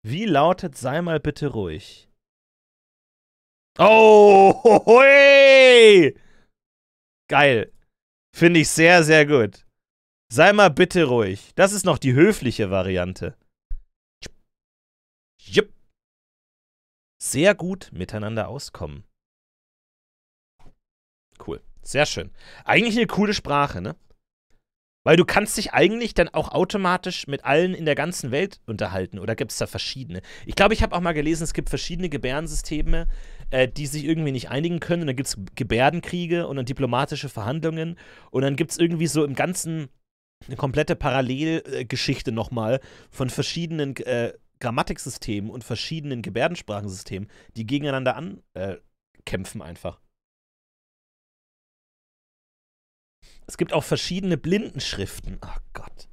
Wie lautet sei mal bitte ruhig? Oh! Hoi! Geil. Finde ich sehr, sehr gut. Sei mal bitte ruhig. Das ist noch die höfliche Variante. Jupp. Sehr gut miteinander auskommen. Cool. Sehr schön. Eigentlich eine coole Sprache, ne? Weil du kannst dich eigentlich dann auch automatisch mit allen in der ganzen Welt unterhalten. Oder gibt es da verschiedene? Ich glaube, ich habe auch mal gelesen, es gibt verschiedene Gebärdensysteme, äh, die sich irgendwie nicht einigen können. Und dann gibt es Gebärdenkriege und dann diplomatische Verhandlungen. Und dann gibt es irgendwie so im Ganzen eine komplette Parallelgeschichte nochmal von verschiedenen äh, Grammatiksystemen und verschiedenen Gebärdensprachensystemen, die gegeneinander ankämpfen äh, einfach. Es gibt auch verschiedene Blindenschriften. Ach oh Gott.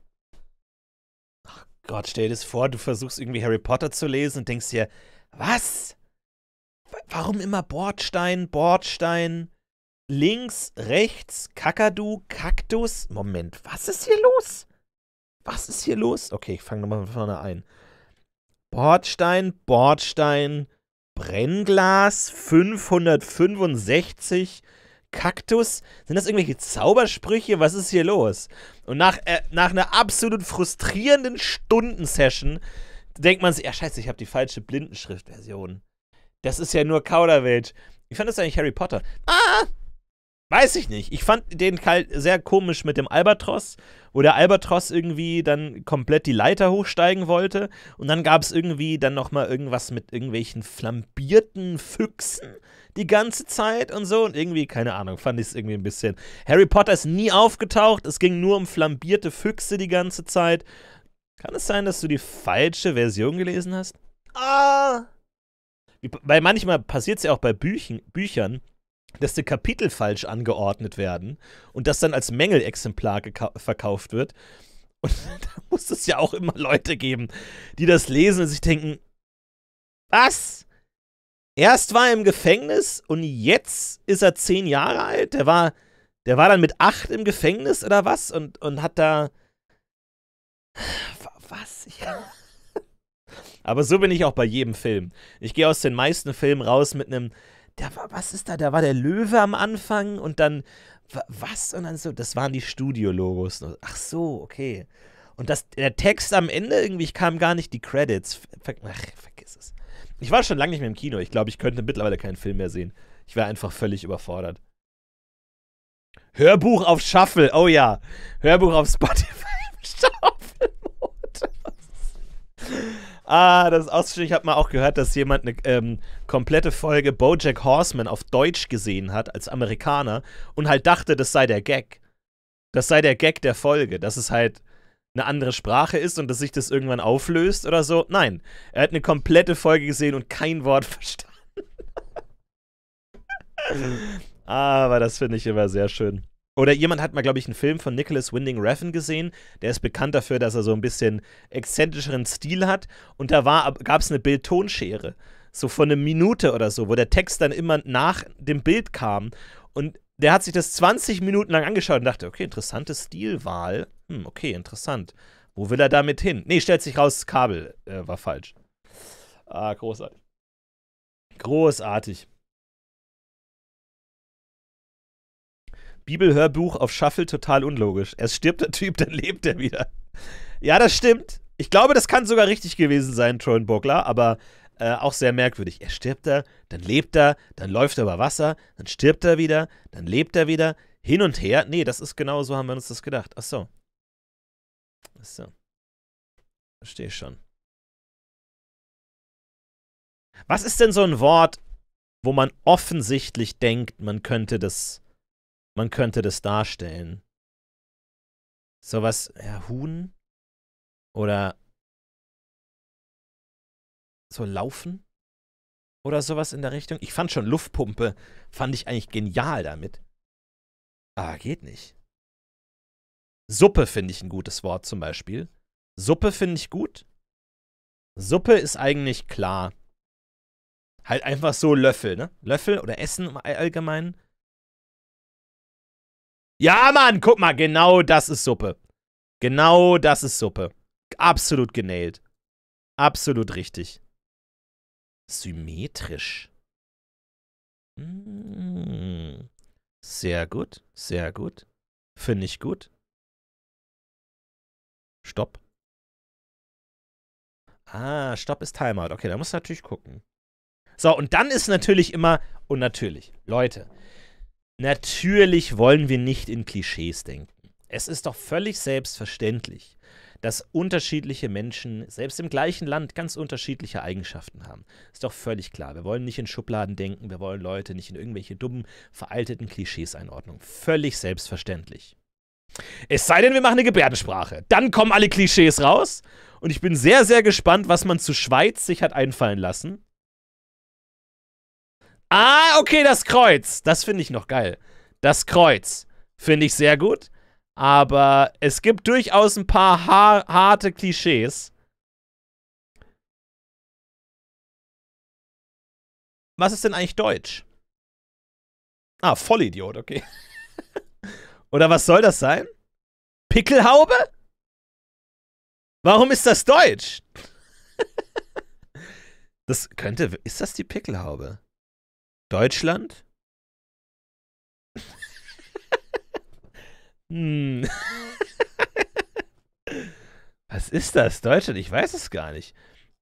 Ach oh Gott, stell dir das vor, du versuchst irgendwie Harry Potter zu lesen und denkst dir, was? Warum immer Bordstein, Bordstein? Links, rechts, Kakadu, Kaktus. Moment, was ist hier los? Was ist hier los? Okay, ich fange nochmal von vorne ein. Bordstein, Bordstein, Brennglas 565, Kaktus? Sind das irgendwelche Zaubersprüche? Was ist hier los? Und nach, äh, nach einer absolut frustrierenden Stundensession denkt man sich, ja scheiße, ich habe die falsche Blindenschriftversion. Das ist ja nur Kauderwelsch. Ich fand das eigentlich Harry Potter? Ah! Weiß ich nicht. Ich fand den halt sehr komisch mit dem Albatros, wo der Albatros irgendwie dann komplett die Leiter hochsteigen wollte. Und dann gab es irgendwie dann nochmal irgendwas mit irgendwelchen flambierten Füchsen die ganze Zeit und so. Und irgendwie, keine Ahnung, fand ich es irgendwie ein bisschen. Harry Potter ist nie aufgetaucht. Es ging nur um flambierte Füchse die ganze Zeit. Kann es sein, dass du die falsche Version gelesen hast? Ah! Weil manchmal passiert es ja auch bei Büchen, Büchern, dass die Kapitel falsch angeordnet werden und das dann als Mängelexemplar verkauft wird. Und da muss es ja auch immer Leute geben, die das lesen und sich denken, was? Erst war er im Gefängnis und jetzt ist er zehn Jahre alt. Der war, der war dann mit acht im Gefängnis oder was und, und hat da. Was? Ja. Aber so bin ich auch bei jedem Film. Ich gehe aus den meisten Filmen raus mit einem. Da war, was ist da? Da war der Löwe am Anfang und dann. Was? Und dann so. Das waren die Studio-Logos. Ach so, okay. Und das, der Text am Ende irgendwie, ich kam gar nicht die Credits. Ach, vergiss es. Ich war schon lange nicht mehr im Kino. Ich glaube, ich könnte mittlerweile keinen Film mehr sehen. Ich wäre einfach völlig überfordert. Hörbuch auf Shuffle. Oh ja. Hörbuch auf Spotify im Schaufelmodus. Ah, das ist ausschließlich. Ich habe mal auch gehört, dass jemand eine ähm, komplette Folge Bojack Horseman auf Deutsch gesehen hat, als Amerikaner, und halt dachte, das sei der Gag. Das sei der Gag der Folge. Das ist halt eine andere Sprache ist und dass sich das irgendwann auflöst oder so. Nein, er hat eine komplette Folge gesehen und kein Wort verstanden. Aber das finde ich immer sehr schön. Oder jemand hat mal, glaube ich, einen Film von Nicholas Winding Refn gesehen. Der ist bekannt dafür, dass er so ein bisschen exzentrischeren Stil hat. Und da gab es eine Bildtonschere. So von einer Minute oder so, wo der Text dann immer nach dem Bild kam. Und der hat sich das 20 Minuten lang angeschaut und dachte, okay, interessante Stilwahl. Hm, okay, interessant. Wo will er damit hin? Nee, stellt sich raus, das Kabel äh, war falsch. Ah, großartig. Großartig. Bibelhörbuch auf Shuffle total unlogisch. Erst stirbt der Typ, dann lebt er wieder. Ja, das stimmt. Ich glaube, das kann sogar richtig gewesen sein, Troy Bogler, aber äh, auch sehr merkwürdig. Er stirbt da, dann lebt er, dann läuft er über Wasser, dann stirbt er wieder, dann lebt er wieder, hin und her. Nee, das ist genau so, haben wir uns das gedacht. Ach so. Ach so. Verstehe schon. Was ist denn so ein Wort, wo man offensichtlich denkt, man könnte das, man könnte das darstellen? Sowas, ja, Huhn? Oder so Laufen oder sowas in der Richtung. Ich fand schon Luftpumpe, fand ich eigentlich genial damit. Ah, geht nicht. Suppe finde ich ein gutes Wort zum Beispiel. Suppe finde ich gut. Suppe ist eigentlich klar. Halt einfach so Löffel, ne? Löffel oder Essen im Allgemeinen. Ja, Mann, guck mal, genau das ist Suppe. Genau das ist Suppe. Absolut genäht. Absolut richtig. Symmetrisch. Hm. Sehr gut, sehr gut. Finde ich gut. Stopp. Ah, Stopp ist Timeout. Okay, da muss du natürlich gucken. So, und dann ist natürlich immer, und natürlich, Leute, natürlich wollen wir nicht in Klischees denken. Es ist doch völlig selbstverständlich, dass unterschiedliche Menschen, selbst im gleichen Land, ganz unterschiedliche Eigenschaften haben. Ist doch völlig klar. Wir wollen nicht in Schubladen denken, wir wollen Leute nicht in irgendwelche dummen, veralteten Klischees einordnen. Völlig selbstverständlich. Es sei denn, wir machen eine Gebärdensprache. Dann kommen alle Klischees raus. Und ich bin sehr, sehr gespannt, was man zu Schweiz sich hat einfallen lassen. Ah, okay, das Kreuz. Das finde ich noch geil. Das Kreuz finde ich sehr gut. Aber es gibt durchaus ein paar ha harte Klischees. Was ist denn eigentlich Deutsch? Ah, Vollidiot, okay. Oder was soll das sein? Pickelhaube? Warum ist das Deutsch? das könnte. Ist das die Pickelhaube? Deutschland? Hm. Was ist das? Deutschland? Ich weiß es gar nicht.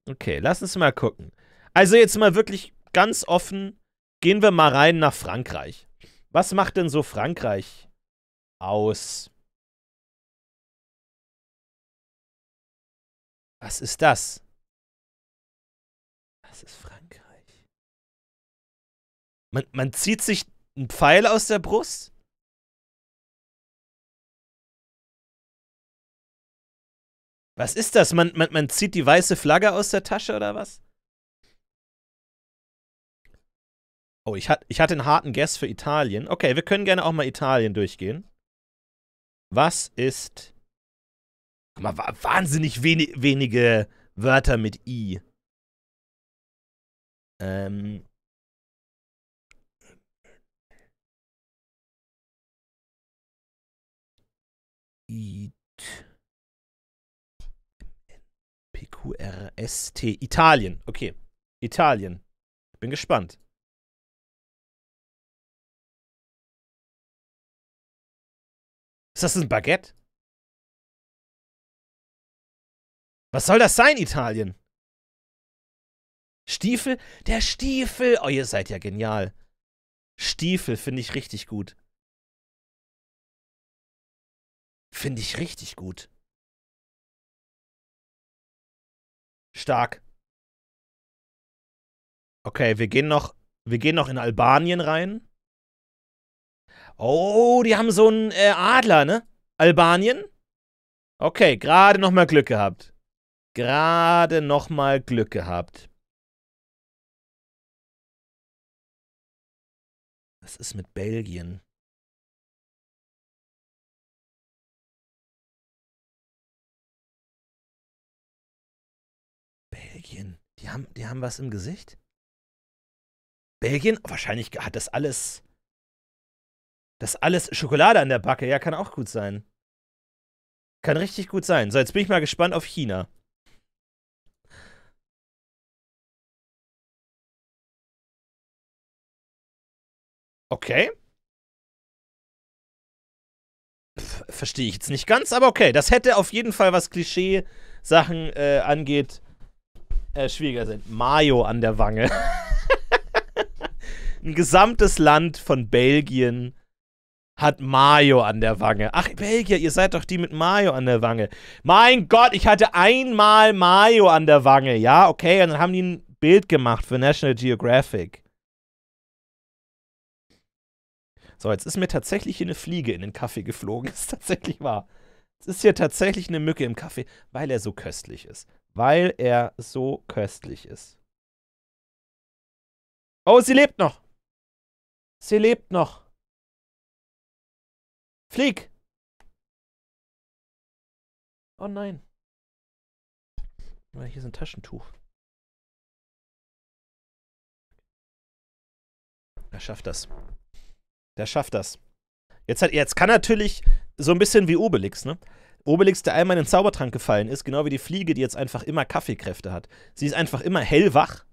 Okay, lass uns mal gucken. Also jetzt mal wirklich ganz offen, gehen wir mal rein nach Frankreich. Was macht denn so Frankreich aus? Was ist das? Was ist Frankreich? Man, man zieht sich einen Pfeil aus der Brust? Was ist das? Man, man, man zieht die weiße Flagge aus der Tasche oder was? Oh, ich, hat, ich hatte einen harten Guess für Italien. Okay, wir können gerne auch mal Italien durchgehen. Was ist. Guck mal, wahnsinnig wenig, wenige Wörter mit I. Ähm. It. EQRST. Italien. Okay. Italien. Bin gespannt. Ist das ein Baguette? Was soll das sein, Italien? Stiefel? Der Stiefel! Oh, ihr seid ja genial. Stiefel finde ich richtig gut. Finde ich richtig gut. Stark. Okay, wir gehen noch, wir gehen noch in Albanien rein. Oh, die haben so einen äh, Adler, ne? Albanien? Okay, gerade nochmal Glück gehabt. Gerade nochmal Glück gehabt. Was ist mit Belgien? Belgien. Die haben, die haben was im Gesicht. Belgien, wahrscheinlich hat das alles. Das alles Schokolade an der Backe. Ja, kann auch gut sein. Kann richtig gut sein. So, jetzt bin ich mal gespannt auf China. Okay. Verstehe ich jetzt nicht ganz, aber okay. Das hätte auf jeden Fall, was Klischee-Sachen äh, angeht, äh, schwieriger sind. Mayo an der Wange. Ein gesamtes Land von Belgien hat Mayo an der Wange. Ach, Belgier, ihr seid doch die mit Mayo an der Wange. Mein Gott, ich hatte einmal Mayo an der Wange. Ja, okay, und dann haben die ein Bild gemacht für National Geographic. So, jetzt ist mir tatsächlich hier eine Fliege in den Kaffee geflogen. Das ist tatsächlich wahr ist hier tatsächlich eine Mücke im Kaffee, weil er so köstlich ist. Weil er so köstlich ist. Oh, sie lebt noch. Sie lebt noch. Flieg. Oh nein. Ah, hier ist ein Taschentuch. Er schafft das. Der schafft das. Jetzt, hat, jetzt kann natürlich so ein bisschen wie Obelix, ne? Obelix, der einmal in den Zaubertrank gefallen ist, genau wie die Fliege, die jetzt einfach immer Kaffeekräfte hat. Sie ist einfach immer hellwach.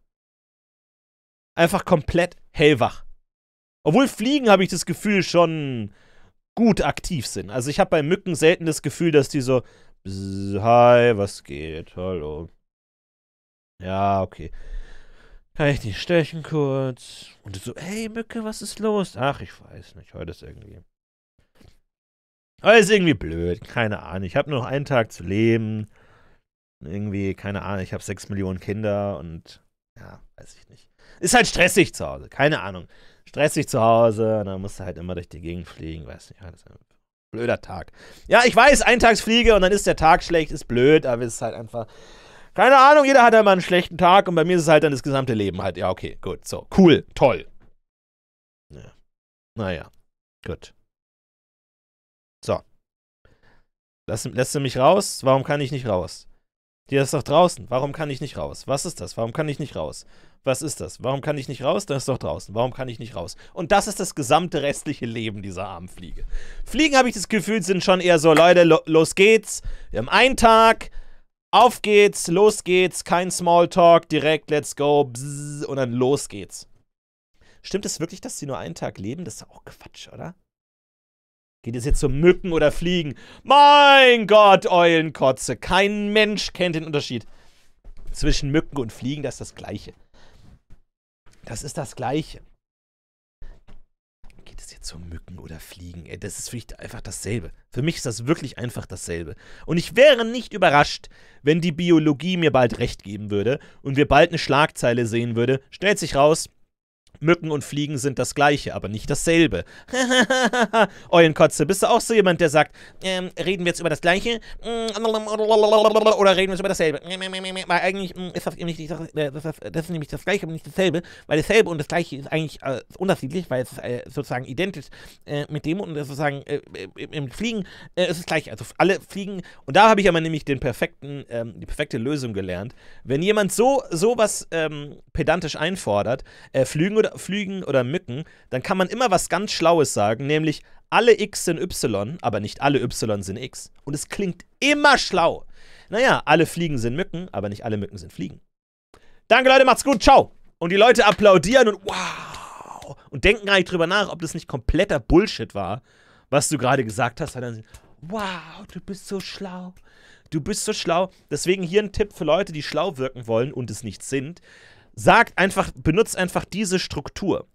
Einfach komplett hellwach. Obwohl Fliegen, habe ich das Gefühl, schon gut aktiv sind. Also ich habe bei Mücken selten das Gefühl, dass die so, hi, was geht, hallo. Ja, okay. Kann ich die stechen kurz? Und so, hey Mücke, was ist los? Ach, ich weiß nicht, heute ist irgendwie. Aber ist irgendwie blöd, keine Ahnung. Ich habe nur noch einen Tag zu leben. Irgendwie, keine Ahnung, ich habe sechs Millionen Kinder und ja, weiß ich nicht. Ist halt stressig zu Hause, keine Ahnung. Stressig zu Hause und dann musst du halt immer durch die Gegend fliegen, weiß nicht, alles. Blöder Tag. Ja, ich weiß, Eintagsfliege und dann ist der Tag schlecht, ist blöd, aber es ist halt einfach. Keine Ahnung, jeder hat einmal halt einen schlechten Tag und bei mir ist es halt dann das gesamte Leben halt. Ja, okay, gut, so. Cool, toll. Ja. Naja, gut. So. Lass, lässt du mich raus? Warum kann ich nicht raus? Hier ist doch draußen. Warum kann ich nicht raus? Was ist das? Warum kann ich nicht raus? Was ist das? Warum kann ich nicht raus? Das ist doch draußen. Warum kann ich nicht raus? Und das ist das gesamte restliche Leben dieser armen Fliege. Fliegen, habe ich das Gefühl, sind schon eher so, Leute, lo los geht's. Wir haben einen Tag. Auf geht's, los geht's, kein Smalltalk, direkt, let's go, bzz, und dann los geht's. Stimmt es wirklich, dass sie nur einen Tag leben? Das ist auch Quatsch, oder? Geht es jetzt um Mücken oder Fliegen? Mein Gott, Eulenkotze. Kein Mensch kennt den Unterschied. Zwischen Mücken und Fliegen, das ist das Gleiche. Das ist das Gleiche. Geht es jetzt um Mücken oder Fliegen? das ist für mich einfach dasselbe. Für mich ist das wirklich einfach dasselbe. Und ich wäre nicht überrascht, wenn die Biologie mir bald recht geben würde und wir bald eine Schlagzeile sehen würde. Stellt sich raus, Mücken und Fliegen sind das gleiche, aber nicht dasselbe. Eulenkotze, bist du auch so jemand, der sagt, ähm, reden wir jetzt über das gleiche? Mm, oder reden wir jetzt über dasselbe? Mm, mm, weil eigentlich ist das, nämlich, äh, das, ist nämlich das gleiche, aber nicht dasselbe, weil dasselbe und das gleiche ist eigentlich äh, unterschiedlich, weil es ist, äh, sozusagen identisch äh, mit dem und sozusagen äh, im Fliegen äh, ist es gleich. Also alle Fliegen, und da habe ich aber nämlich den perfekten, ähm, die perfekte Lösung gelernt. Wenn jemand so sowas ähm, pedantisch einfordert, Flügen oder Vögel fliegen oder Mücken, dann kann man immer was ganz Schlaues sagen, nämlich alle X sind Y, aber nicht alle Y sind X. Und es klingt immer schlau. Naja, alle Fliegen sind Mücken, aber nicht alle Mücken sind Fliegen. Danke, Leute, macht's gut, ciao. Und die Leute applaudieren und wow. Und denken gar nicht drüber nach, ob das nicht kompletter Bullshit war, was du gerade gesagt hast. Und dann, wow, du bist so schlau. Du bist so schlau. Deswegen hier ein Tipp für Leute, die schlau wirken wollen und es nicht sind sagt einfach, benutzt einfach diese Struktur.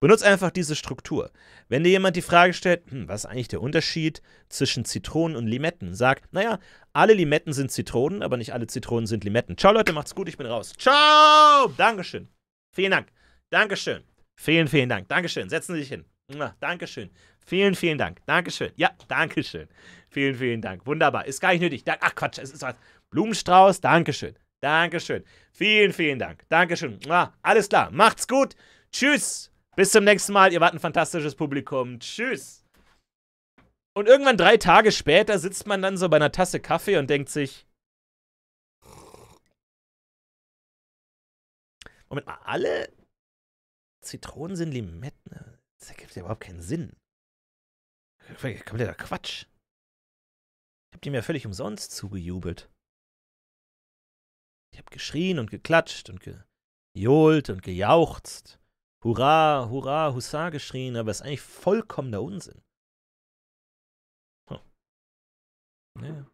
Benutzt einfach diese Struktur. Wenn dir jemand die Frage stellt, hm, was ist eigentlich der Unterschied zwischen Zitronen und Limetten, sag, naja, alle Limetten sind Zitronen, aber nicht alle Zitronen sind Limetten. Ciao Leute, macht's gut, ich bin raus. Ciao! Dankeschön. Vielen Dank. Dankeschön. Vielen, vielen Dank. Dankeschön. Setzen Sie sich hin. Dankeschön. Vielen, vielen Dank. Dankeschön. Ja, Dankeschön. Vielen, vielen Dank. Wunderbar. Ist gar nicht nötig. Ach Quatsch, es ist was. Blumenstrauß, Dankeschön. Dankeschön. Vielen, vielen Dank. Dankeschön. Alles klar. Macht's gut. Tschüss. Bis zum nächsten Mal. Ihr wart ein fantastisches Publikum. Tschüss. Und irgendwann drei Tage später sitzt man dann so bei einer Tasse Kaffee und denkt sich. Moment mal, alle Zitronen sind Limetten. Ne? Das ergibt ja überhaupt keinen Sinn. Kompletter Quatsch. Ich hab die mir völlig umsonst zugejubelt habe geschrien und geklatscht und gejohlt und gejauchzt. Hurra, hurra, Hussar geschrien, aber es ist eigentlich vollkommener Unsinn. Hm. Naja.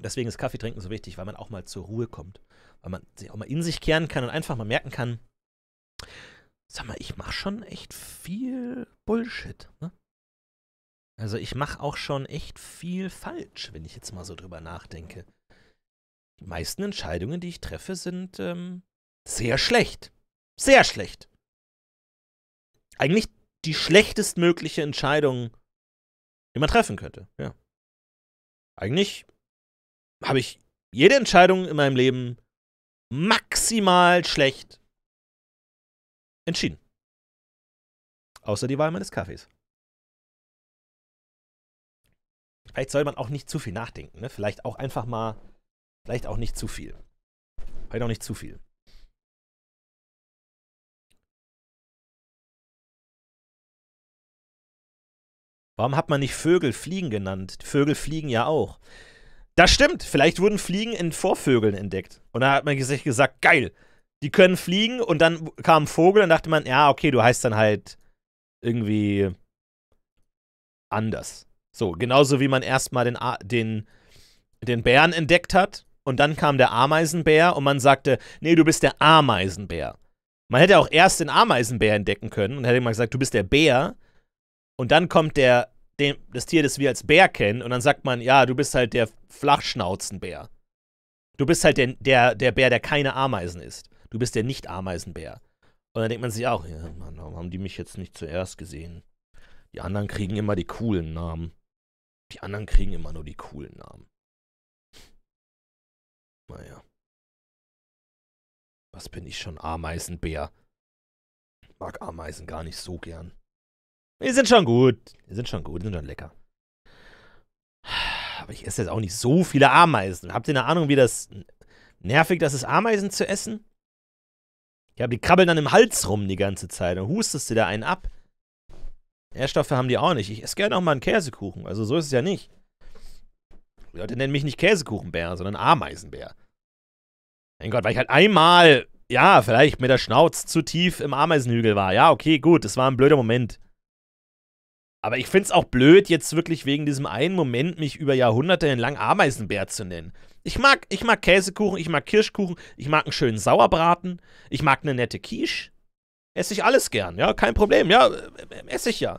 Deswegen ist Kaffeetrinken so wichtig, weil man auch mal zur Ruhe kommt. Weil man sich auch mal in sich kehren kann und einfach mal merken kann, sag mal, ich mach schon echt viel Bullshit. Ne? Also ich mach auch schon echt viel falsch, wenn ich jetzt mal so drüber nachdenke. Die meisten Entscheidungen, die ich treffe, sind ähm, sehr schlecht. Sehr schlecht. Eigentlich die schlechtestmögliche Entscheidung, die man treffen könnte. Ja. Eigentlich habe ich jede Entscheidung in meinem Leben maximal schlecht entschieden. Außer die Wahl meines Kaffees. Vielleicht soll man auch nicht zu viel nachdenken. Ne? Vielleicht auch einfach mal Vielleicht auch nicht zu viel. Vielleicht auch nicht zu viel. Warum hat man nicht Vögel Fliegen genannt? Vögel fliegen ja auch. Das stimmt, vielleicht wurden Fliegen in Vorvögeln entdeckt. Und da hat man sich gesagt, geil, die können fliegen. Und dann kam ein Vogel und dachte man, ja, okay, du heißt dann halt irgendwie anders. So, genauso wie man erstmal den, den, den Bären entdeckt hat und dann kam der Ameisenbär und man sagte, nee, du bist der Ameisenbär. Man hätte auch erst den Ameisenbär entdecken können und hätte mal gesagt, du bist der Bär. Und dann kommt der, dem, das Tier, das wir als Bär kennen, und dann sagt man, ja, du bist halt der Flachschnauzenbär. Du bist halt der, der, der Bär, der keine Ameisen ist. Du bist der Nicht-Ameisenbär. Und dann denkt man sich auch, ja, Mann, warum haben die mich jetzt nicht zuerst gesehen? Die anderen kriegen immer die coolen Namen. Die anderen kriegen immer nur die coolen Namen. Naja. Was bin ich schon Ameisenbär? mag Ameisen gar nicht so gern. Die sind schon gut. Die sind schon gut, die sind schon lecker. Aber ich esse jetzt auch nicht so viele Ameisen. Habt ihr eine Ahnung, wie das nervig das ist, Ameisen zu essen? Ja, die krabbeln dann im Hals rum die ganze Zeit und hustest du da einen ab. Nährstoffe haben die auch nicht. Ich esse gerne auch mal einen Käsekuchen, also so ist es ja nicht. Die Leute nennen mich nicht Käsekuchenbär, sondern Ameisenbär. Mein Gott, weil ich halt einmal, ja, vielleicht mit der Schnauze zu tief im Ameisenhügel war. Ja, okay, gut, das war ein blöder Moment. Aber ich find's auch blöd, jetzt wirklich wegen diesem einen Moment mich über Jahrhunderte hinlang Ameisenbär zu nennen. Ich mag, ich mag Käsekuchen, ich mag Kirschkuchen, ich mag einen schönen Sauerbraten, ich mag eine nette Quiche. Esse ich alles gern, ja, kein Problem, ja, äh, äh, esse ich ja.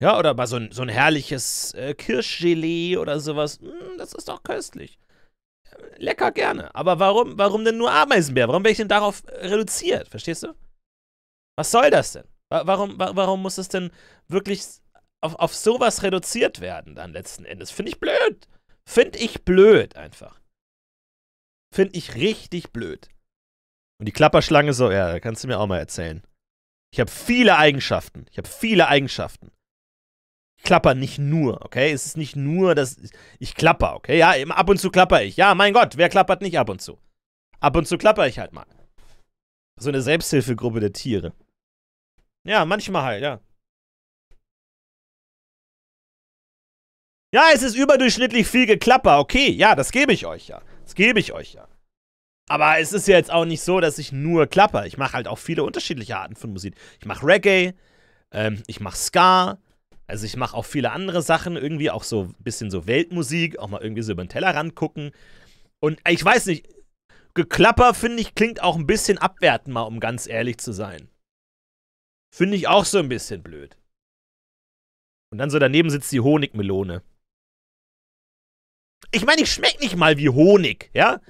Ja, oder mal so ein, so ein herrliches äh, Kirschgelee oder sowas. Hm, das ist doch köstlich. Lecker gerne. Aber warum, warum denn nur Ameisenbär? Warum werde ich denn darauf äh, reduziert? Verstehst du? Was soll das denn? Warum, warum muss es denn wirklich auf, auf sowas reduziert werden dann letzten Endes? Finde ich blöd. Finde ich blöd einfach. Finde ich richtig blöd. Und die Klapperschlange so, ja, kannst du mir auch mal erzählen. Ich habe viele Eigenschaften. Ich habe viele Eigenschaften klapper nicht nur, okay? Es ist nicht nur, dass ich, ich klapper, okay? Ja, ab und zu klapper ich. Ja, mein Gott, wer klappert nicht ab und zu? Ab und zu klapper ich halt mal. So eine Selbsthilfegruppe der Tiere. Ja, manchmal halt, ja. Ja, es ist überdurchschnittlich viel geklapper. Okay, ja, das gebe ich euch ja. Das gebe ich euch ja. Aber es ist ja jetzt auch nicht so, dass ich nur klapper. Ich mache halt auch viele unterschiedliche Arten von Musik. Ich mache Reggae, ähm, ich mache Ska, also ich mache auch viele andere Sachen, irgendwie auch so ein bisschen so Weltmusik, auch mal irgendwie so über den Tellerrand gucken. Und ich weiß nicht, Geklapper, finde ich, klingt auch ein bisschen abwertend mal, um ganz ehrlich zu sein. Finde ich auch so ein bisschen blöd. Und dann so daneben sitzt die Honigmelone. Ich meine, ich schmecke nicht mal wie Honig, ja?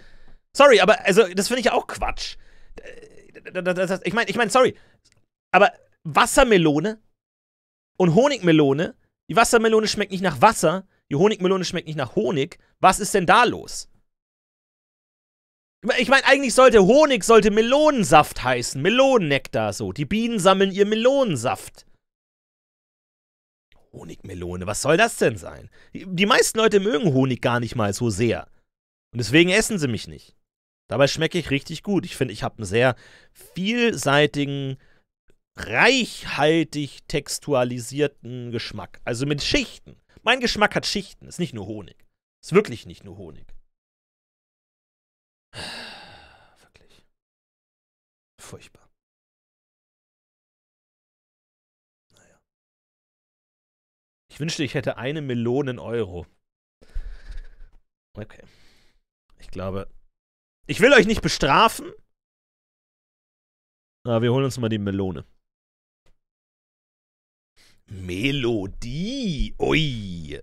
Sorry, aber also das finde ich auch Quatsch. Äh, ich meine, ich meine, sorry, aber Wassermelone und Honigmelone. Die Wassermelone schmeckt nicht nach Wasser, die Honigmelone schmeckt nicht nach Honig. Was ist denn da los? Ich meine, eigentlich sollte Honig, sollte Melonensaft heißen. Melonennektar so. Die Bienen sammeln ihr Melonensaft. Honigmelone, was soll das denn sein? Die, die meisten Leute mögen Honig gar nicht mal so sehr. Und deswegen essen sie mich nicht. Dabei schmecke ich richtig gut. Ich finde, ich habe einen sehr vielseitigen reichhaltig textualisierten Geschmack. Also mit Schichten. Mein Geschmack hat Schichten, ist nicht nur Honig. Ist wirklich nicht nur Honig. Wirklich. Furchtbar. Naja. Ich wünschte, ich hätte eine Melonen Euro. Okay. Ich glaube. Ich will euch nicht bestrafen. Aber wir holen uns mal die Melone. Melodie. Ui.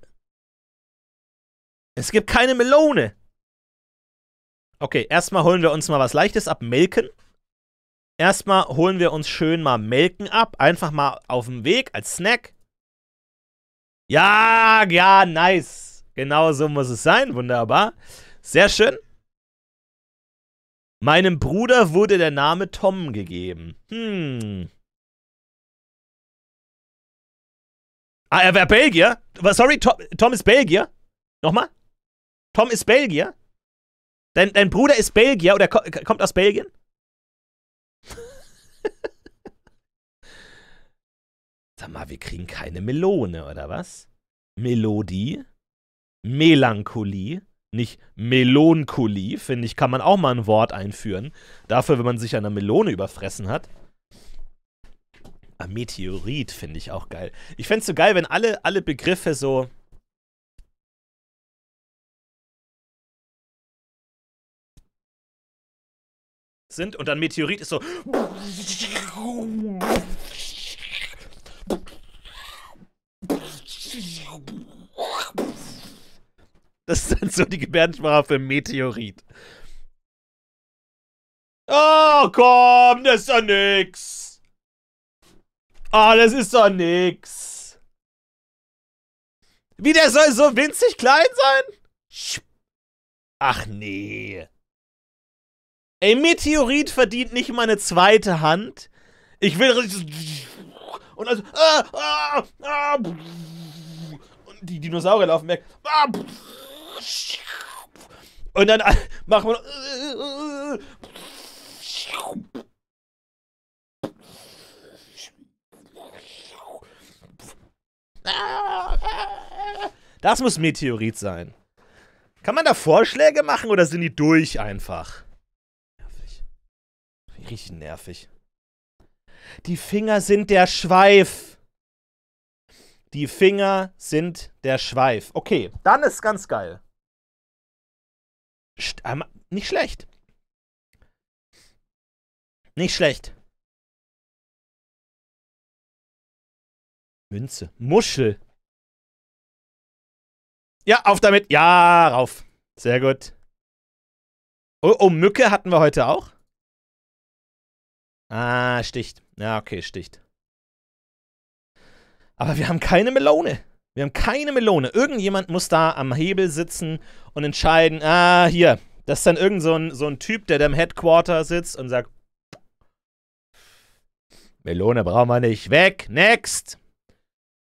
Es gibt keine Melone. Okay, erstmal holen wir uns mal was Leichtes ab. Melken. Erstmal holen wir uns schön mal Melken ab. Einfach mal auf dem Weg als Snack. Ja, ja, nice. Genau so muss es sein. Wunderbar. Sehr schön. Meinem Bruder wurde der Name Tom gegeben. Hm. Ah, er wäre Belgier? Sorry, Tom, Tom ist Belgier? Nochmal? Tom ist Belgier? Dein, dein Bruder ist Belgier oder kommt aus Belgien? Sag mal, wir kriegen keine Melone, oder was? Melodie? Melancholie? Nicht Melonkolie, finde ich, kann man auch mal ein Wort einführen. Dafür, wenn man sich einer Melone überfressen hat. Ah, Meteorit finde ich auch geil. Ich fände es so geil, wenn alle, alle Begriffe so. sind und dann Meteorit ist so. Das ist dann so die Gebärdensprache für Meteorit. Oh, komm, das ist ja nix. Ah, das ist doch nix. Wie, der soll so winzig klein sein? Ach nee. Ey, Meteorit verdient nicht meine zweite Hand. Ich will richtig... Und also... Ah, ah, ah, und die Dinosaurier laufen weg. Ah, und dann macht man... Das muss Meteorit sein. Kann man da Vorschläge machen oder sind die durch einfach? Nervig. Richtig nervig. Die Finger sind der Schweif. Die Finger sind der Schweif. Okay, dann ist ganz geil. St ähm, nicht schlecht. Nicht schlecht. Münze. Muschel. Ja, auf damit. Ja, rauf. Sehr gut. Oh, oh, Mücke hatten wir heute auch. Ah, sticht. Ja, okay, sticht. Aber wir haben keine Melone. Wir haben keine Melone. Irgendjemand muss da am Hebel sitzen und entscheiden, ah, hier. Das ist dann irgend so ein, so ein Typ, der da im Headquarter sitzt und sagt, Melone brauchen wir nicht. Weg, next.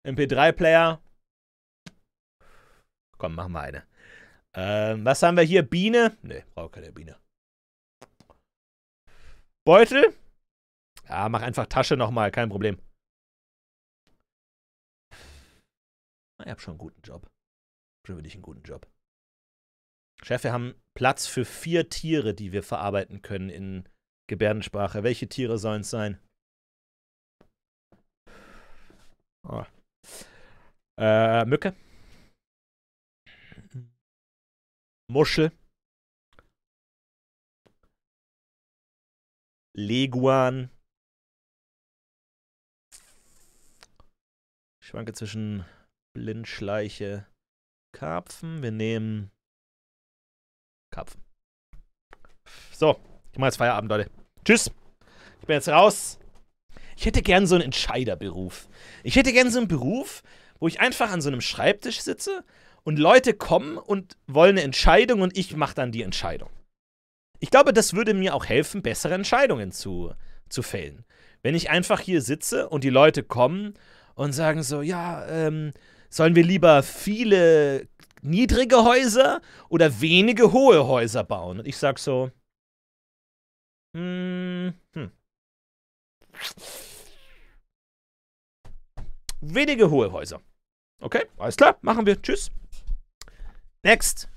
MP3-Player. Komm, machen wir eine. Ähm, was haben wir hier? Biene? Ne, brauche keine Biene. Beutel? Ja, mach einfach Tasche nochmal, kein Problem. Ah, ich habe schon einen guten Job. Schon wirklich einen guten Job. Chef, wir haben Platz für vier Tiere, die wir verarbeiten können in Gebärdensprache. Welche Tiere sollen es sein? Oh, äh, Mücke. Muschel. Leguan. schwanke zwischen Blindschleiche, Karpfen. Wir nehmen Karpfen. So, ich mache jetzt Feierabend, Leute. Tschüss. Ich bin jetzt raus. Ich hätte gern so einen Entscheiderberuf. Ich hätte gern so einen Beruf, wo ich einfach an so einem Schreibtisch sitze und Leute kommen und wollen eine Entscheidung und ich mache dann die Entscheidung. Ich glaube, das würde mir auch helfen, bessere Entscheidungen zu, zu fällen. Wenn ich einfach hier sitze und die Leute kommen und sagen so, ja, ähm, sollen wir lieber viele niedrige Häuser oder wenige hohe Häuser bauen? Und ich sage so, hm, hm. Wenige hohe Häuser. Okay, alles klar, machen wir. Tschüss. Next.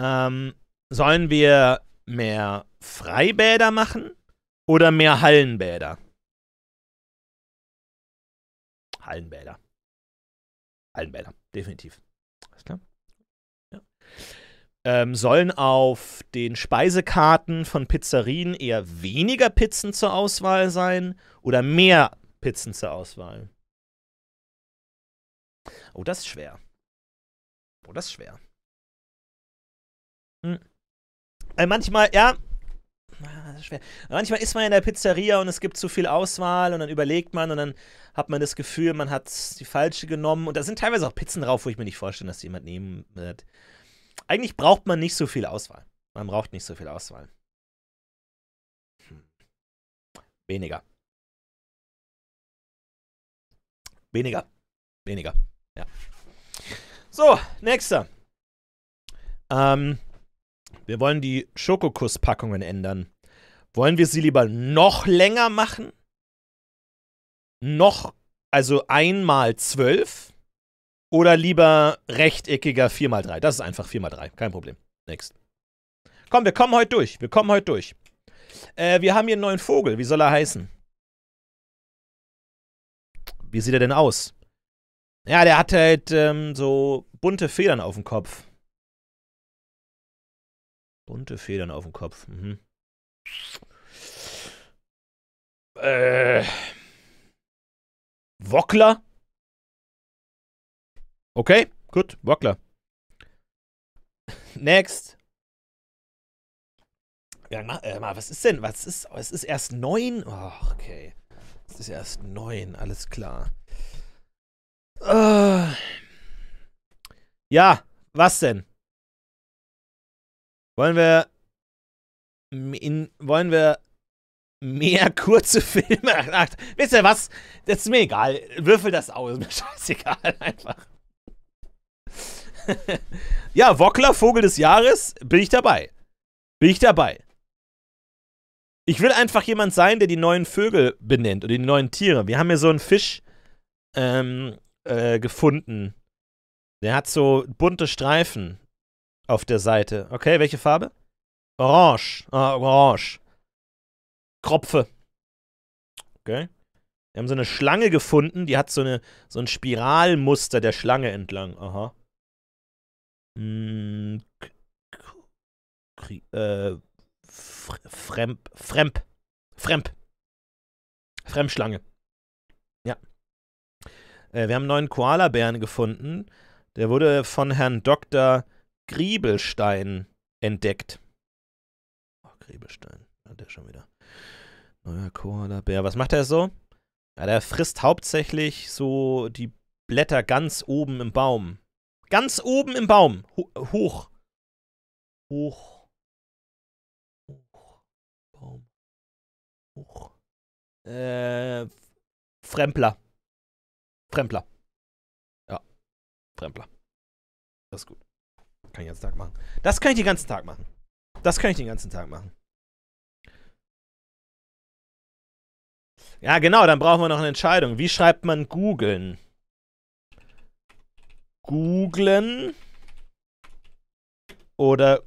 Ähm, sollen wir mehr Freibäder machen oder mehr Hallenbäder? Hallenbäder. Hallenbäder, definitiv. Alles klar. Ja. Ähm, sollen auf den Speisekarten von Pizzerien eher weniger Pizzen zur Auswahl sein oder mehr Pizzen zur Auswahl? Oh, das ist schwer. Oh, das ist schwer. Hm. Also manchmal, ja. Ah, das ist schwer. Manchmal ist man in der Pizzeria und es gibt zu viel Auswahl und dann überlegt man und dann hat man das Gefühl, man hat die falsche genommen. Und da sind teilweise auch Pizzen drauf, wo ich mir nicht vorstellen, dass jemand nehmen wird. Eigentlich braucht man nicht so viel Auswahl. Man braucht nicht so viel Auswahl. Hm. Weniger. Weniger. Weniger. So, nächster. Ähm, wir wollen die Schokokusspackungen ändern. Wollen wir sie lieber noch länger machen? Noch, also einmal zwölf? Oder lieber rechteckiger 4x3? Das ist einfach 4x3, kein Problem. Next. Komm, wir kommen heute durch. Wir kommen heute durch. Äh, wir haben hier einen neuen Vogel. Wie soll er heißen? Wie sieht er denn aus? Ja, der hat halt ähm, so bunte Federn auf dem Kopf. Bunte Federn auf dem Kopf. Mhm. Äh. Wockler? Okay, gut, Wockler. Next. Ja, mach, äh, ma, was ist denn? Was ist? Oh, es ist erst neun. Oh, okay. Es ist erst neun, alles klar. Äh. Ja, was denn? Wollen wir. In, wollen wir mehr kurze Filme? Ach, wisst ihr was? Das ist mir egal. Würfel das aus. Ist Mir scheißegal einfach. ja, Wockler, Vogel des Jahres, bin ich dabei. Bin ich dabei. Ich will einfach jemand sein, der die neuen Vögel benennt oder die neuen Tiere. Wir haben hier so einen Fisch, ähm, äh, gefunden. Der hat so bunte Streifen auf der Seite. Okay, welche Farbe? Orange. Ah, orange. Kropfe. Okay. Wir haben so eine Schlange gefunden, die hat so, eine, so ein Spiralmuster der Schlange entlang. Aha. Hm, äh, Fremp. Fremp. Fremp. Fremdschlange. Äh, wir haben einen neuen Koalabären gefunden. Der wurde von Herrn Dr. Griebelstein entdeckt. Oh, Griebelstein. Hat der schon wieder. Neuer Koalabär. Was macht er so? Ja, der frisst hauptsächlich so die Blätter ganz oben im Baum. Ganz oben im Baum. Ho hoch. Hoch. Hoch. Baum. Hoch. Äh, Frempler. Prempler. Ja. Prempler. Das ist gut. Kann ich den ganzen Tag machen. Das kann ich den ganzen Tag machen. Das kann ich den ganzen Tag machen. Ja, genau, dann brauchen wir noch eine Entscheidung. Wie schreibt man googeln? Googlen oder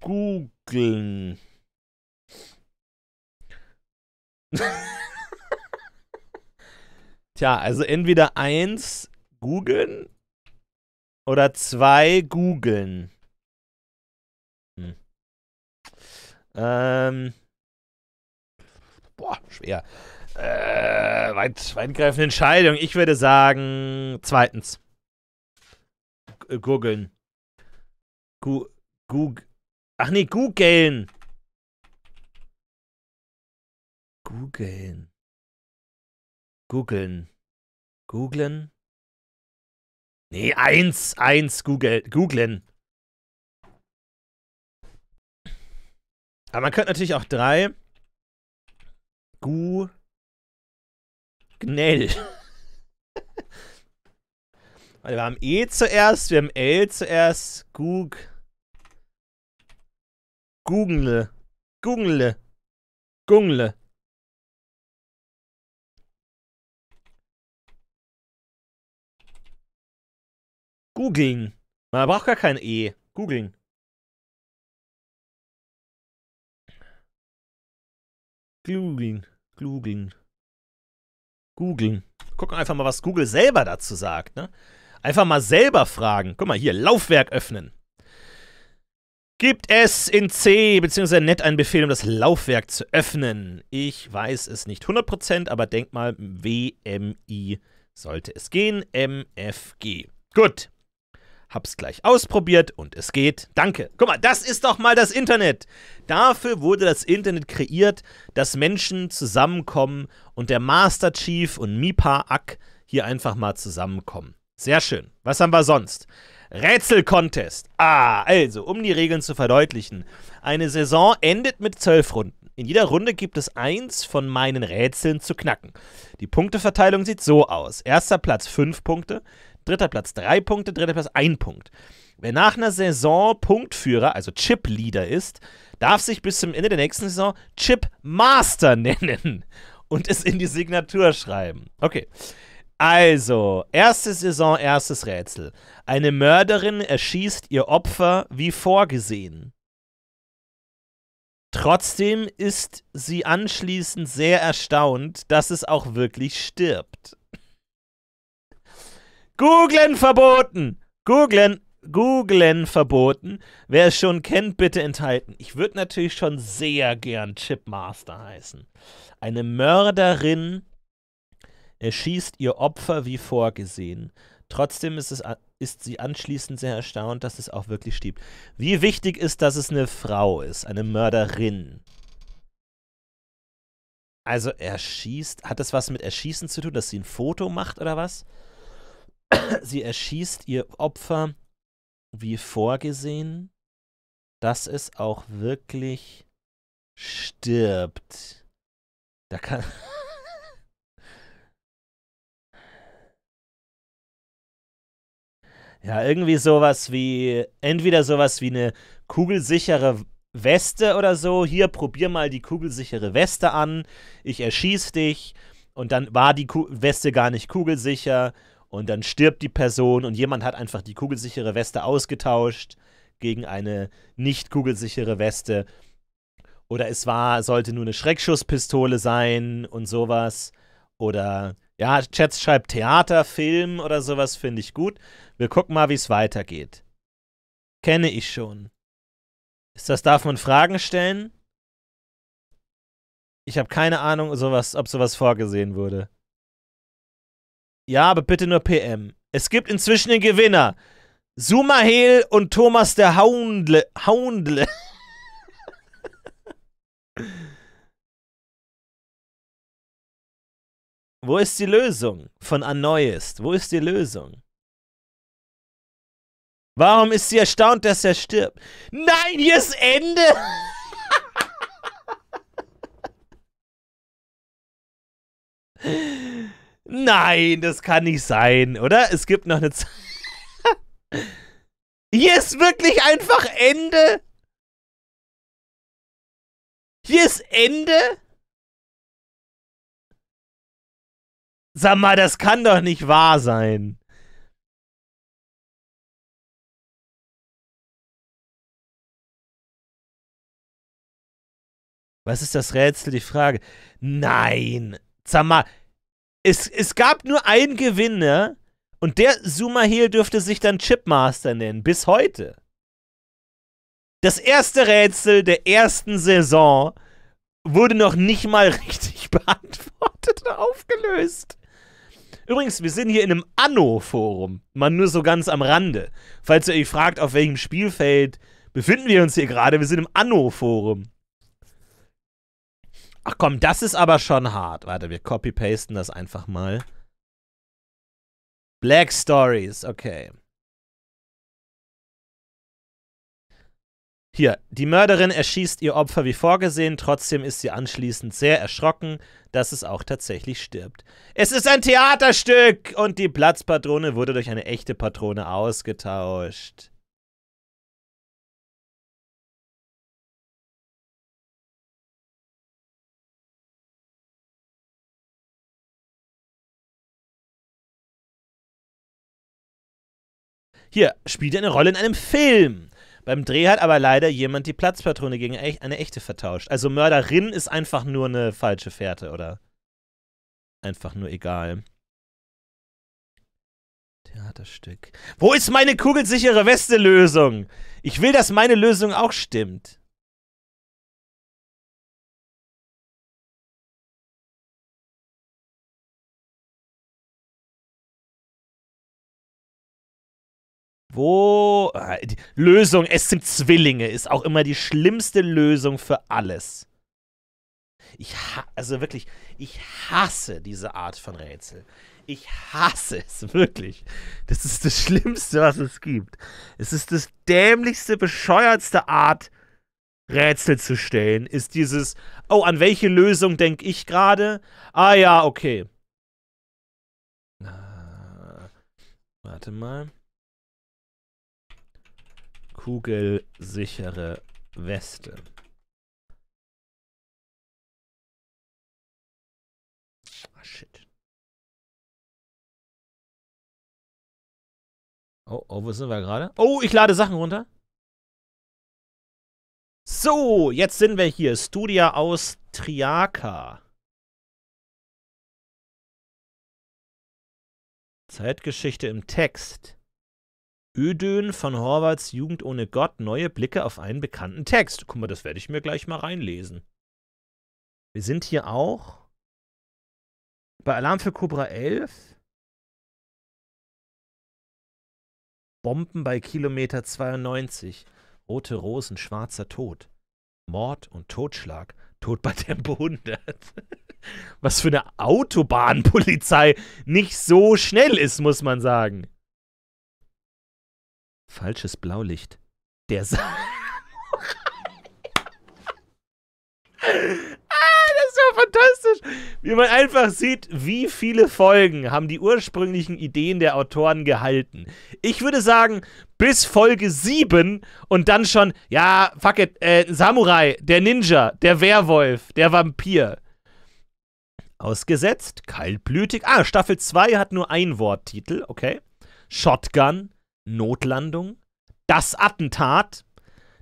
googeln? Tja, also entweder eins googeln oder zwei googeln. Hm. Ähm. Boah, schwer. Äh, weit, weitgreifende Entscheidung. Ich würde sagen, zweitens. Äh, googeln. Gu Ach nee, googeln. Googeln. Googeln. Googlen? Nee, eins, eins, Google, googlen. Aber man könnte natürlich auch drei. Gu. Gnell. Warte, wir haben E zuerst, wir haben L zuerst. Gug. Gugenle. Gugenle. Gungle. Googeln. Man braucht gar kein E. Googeln. Googeln. Googeln. Googeln. Gucken einfach mal, was Google selber dazu sagt. Ne? Einfach mal selber fragen. Guck mal hier, Laufwerk öffnen. Gibt es in C bzw. net einen Befehl, um das Laufwerk zu öffnen? Ich weiß es nicht 100%, aber denk mal, WMI sollte es gehen. MFG. Gut. Hab's gleich ausprobiert und es geht. Danke. Guck mal, das ist doch mal das Internet. Dafür wurde das Internet kreiert, dass Menschen zusammenkommen und der Master Chief und Mipa Ak hier einfach mal zusammenkommen. Sehr schön. Was haben wir sonst? Rätsel-Contest. Ah, also, um die Regeln zu verdeutlichen. Eine Saison endet mit zwölf Runden. In jeder Runde gibt es eins von meinen Rätseln zu knacken. Die Punkteverteilung sieht so aus. Erster Platz 5 Punkte, Dritter Platz drei Punkte, dritter Platz ein Punkt. Wer nach einer Saison Punktführer, also Chip-Leader ist, darf sich bis zum Ende der nächsten Saison Chip-Master nennen und es in die Signatur schreiben. Okay. Also, erste Saison, erstes Rätsel. Eine Mörderin erschießt ihr Opfer wie vorgesehen. Trotzdem ist sie anschließend sehr erstaunt, dass es auch wirklich stirbt. Googlen verboten! Googlen, Googlen verboten. Wer es schon kennt, bitte enthalten. Ich würde natürlich schon sehr gern Chipmaster heißen. Eine Mörderin erschießt ihr Opfer wie vorgesehen. Trotzdem ist, es, ist sie anschließend sehr erstaunt, dass es auch wirklich stirbt. Wie wichtig ist, dass es eine Frau ist, eine Mörderin? Also erschießt, hat das was mit Erschießen zu tun, dass sie ein Foto macht oder was? Sie erschießt ihr Opfer wie vorgesehen, dass es auch wirklich stirbt. Da kann. ja, irgendwie sowas wie. Entweder sowas wie eine kugelsichere Weste oder so. Hier, probier mal die kugelsichere Weste an. Ich erschieß dich. Und dann war die Ku Weste gar nicht kugelsicher. Und dann stirbt die Person und jemand hat einfach die kugelsichere Weste ausgetauscht gegen eine nicht kugelsichere Weste. Oder es war, sollte nur eine Schreckschusspistole sein und sowas. Oder ja, Chats schreibt Theater, Film oder sowas finde ich gut. Wir gucken mal, wie es weitergeht. Kenne ich schon. Ist das, darf man Fragen stellen? Ich habe keine Ahnung, sowas, ob sowas vorgesehen wurde. Ja, aber bitte nur PM. Es gibt inzwischen den Gewinner. Sumahel und Thomas der Haundle. Haundle. Wo ist die Lösung von Annoyest? Wo ist die Lösung? Warum ist sie erstaunt, dass er stirbt? Nein, hier ist Ende! Nein, das kann nicht sein, oder? Es gibt noch eine Zeit. Hier ist wirklich einfach Ende. Hier ist Ende. Sag mal, das kann doch nicht wahr sein. Was ist das Rätsel? Die Frage. Nein. Sag mal, es, es gab nur einen Gewinner ne? und der Sumahil dürfte sich dann Chipmaster nennen, bis heute. Das erste Rätsel der ersten Saison wurde noch nicht mal richtig beantwortet oder aufgelöst. Übrigens, wir sind hier in einem Anno-Forum, man nur so ganz am Rande. Falls ihr euch fragt, auf welchem Spielfeld befinden wir uns hier gerade, wir sind im Anno-Forum. Ach komm, das ist aber schon hart. Warte, wir copy-pasten das einfach mal. Black Stories, okay. Hier, die Mörderin erschießt ihr Opfer wie vorgesehen, trotzdem ist sie anschließend sehr erschrocken, dass es auch tatsächlich stirbt. Es ist ein Theaterstück und die Platzpatrone wurde durch eine echte Patrone ausgetauscht. Hier spielt er eine Rolle in einem Film. Beim Dreh hat aber leider jemand die Platzpatrone gegen eine echte vertauscht. Also Mörderin ist einfach nur eine falsche Fährte, oder? Einfach nur egal. Theaterstück. Wo ist meine kugelsichere Weste-Lösung? Ich will, dass meine Lösung auch stimmt. Wo. Äh, Lösung, es sind Zwillinge, ist auch immer die schlimmste Lösung für alles. Ich also wirklich, ich hasse diese Art von Rätsel. Ich hasse es wirklich. Das ist das Schlimmste, was es gibt. Es ist das dämlichste, bescheuertste Art, Rätsel zu stellen. Ist dieses, oh, an welche Lösung denke ich gerade? Ah ja, okay. Warte mal kugelsichere Weste. Ah, shit. Oh, oh, wo sind wir gerade? Oh, ich lade Sachen runter. So, jetzt sind wir hier. Studia aus Triaka. Zeitgeschichte im Text. Ödön von Horvaths Jugend ohne Gott, neue Blicke auf einen bekannten Text. Guck mal, das werde ich mir gleich mal reinlesen. Wir sind hier auch bei Alarm für Cobra 11. Bomben bei Kilometer 92. Rote Rosen, schwarzer Tod. Mord und Totschlag. Tod bei Tempo 100. Was für eine Autobahnpolizei nicht so schnell ist, muss man sagen. Falsches Blaulicht. Der Samurai. Ah, das war fantastisch, wie man einfach sieht, wie viele Folgen haben die ursprünglichen Ideen der Autoren gehalten. Ich würde sagen, bis Folge 7 und dann schon, ja, fuck it, äh, Samurai, der Ninja, der Werwolf, der Vampir. Ausgesetzt, kaltblütig. Ah, Staffel 2 hat nur ein Worttitel, okay. Shotgun, Notlandung, das Attentat,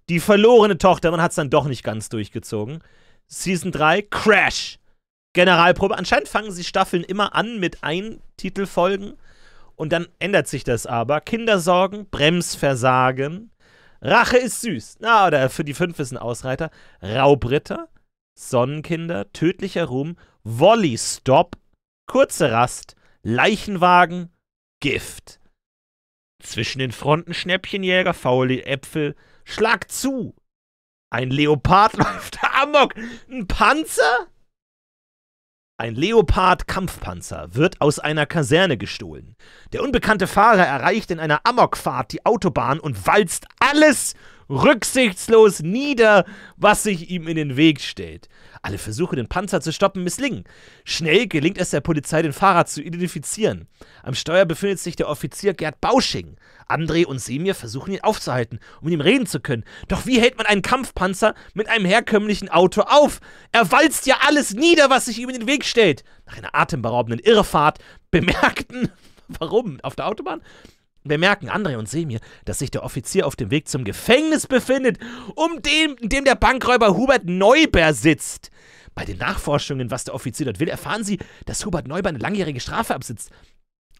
die verlorene Tochter, man hat es dann doch nicht ganz durchgezogen. Season 3, Crash. Generalprobe. Anscheinend fangen sie Staffeln immer an mit Ein-Titelfolgen und dann ändert sich das aber. Kindersorgen, Bremsversagen, Rache ist süß. Na, oder für die fünf ist ein Ausreiter. Raubritter, Sonnenkinder, tödlicher Ruhm, Volley Stop, kurze Rast, Leichenwagen, Gift. Zwischen den Fronten Schnäppchenjäger, faule Äpfel. Schlag zu! Ein Leopard läuft amok! Ein Panzer? Ein Leopard-Kampfpanzer wird aus einer Kaserne gestohlen. Der unbekannte Fahrer erreicht in einer Amokfahrt die Autobahn und walzt alles rücksichtslos nieder, was sich ihm in den Weg stellt. Alle Versuche, den Panzer zu stoppen, misslingen. Schnell gelingt es der Polizei, den Fahrer zu identifizieren. Am Steuer befindet sich der Offizier Gerd Bausching. André und Semir versuchen ihn aufzuhalten, um mit ihm reden zu können. Doch wie hält man einen Kampfpanzer mit einem herkömmlichen Auto auf? Er walzt ja alles nieder, was sich ihm in den Weg stellt. Nach einer atemberaubenden Irrefahrt bemerkten, warum, auf der Autobahn, bemerken André und Semir, dass sich der Offizier auf dem Weg zum Gefängnis befindet, um dem, in dem der Bankräuber Hubert Neuber sitzt. Bei den Nachforschungen, was der Offizier dort will, erfahren sie, dass Hubert Neuber eine langjährige Strafe absitzt.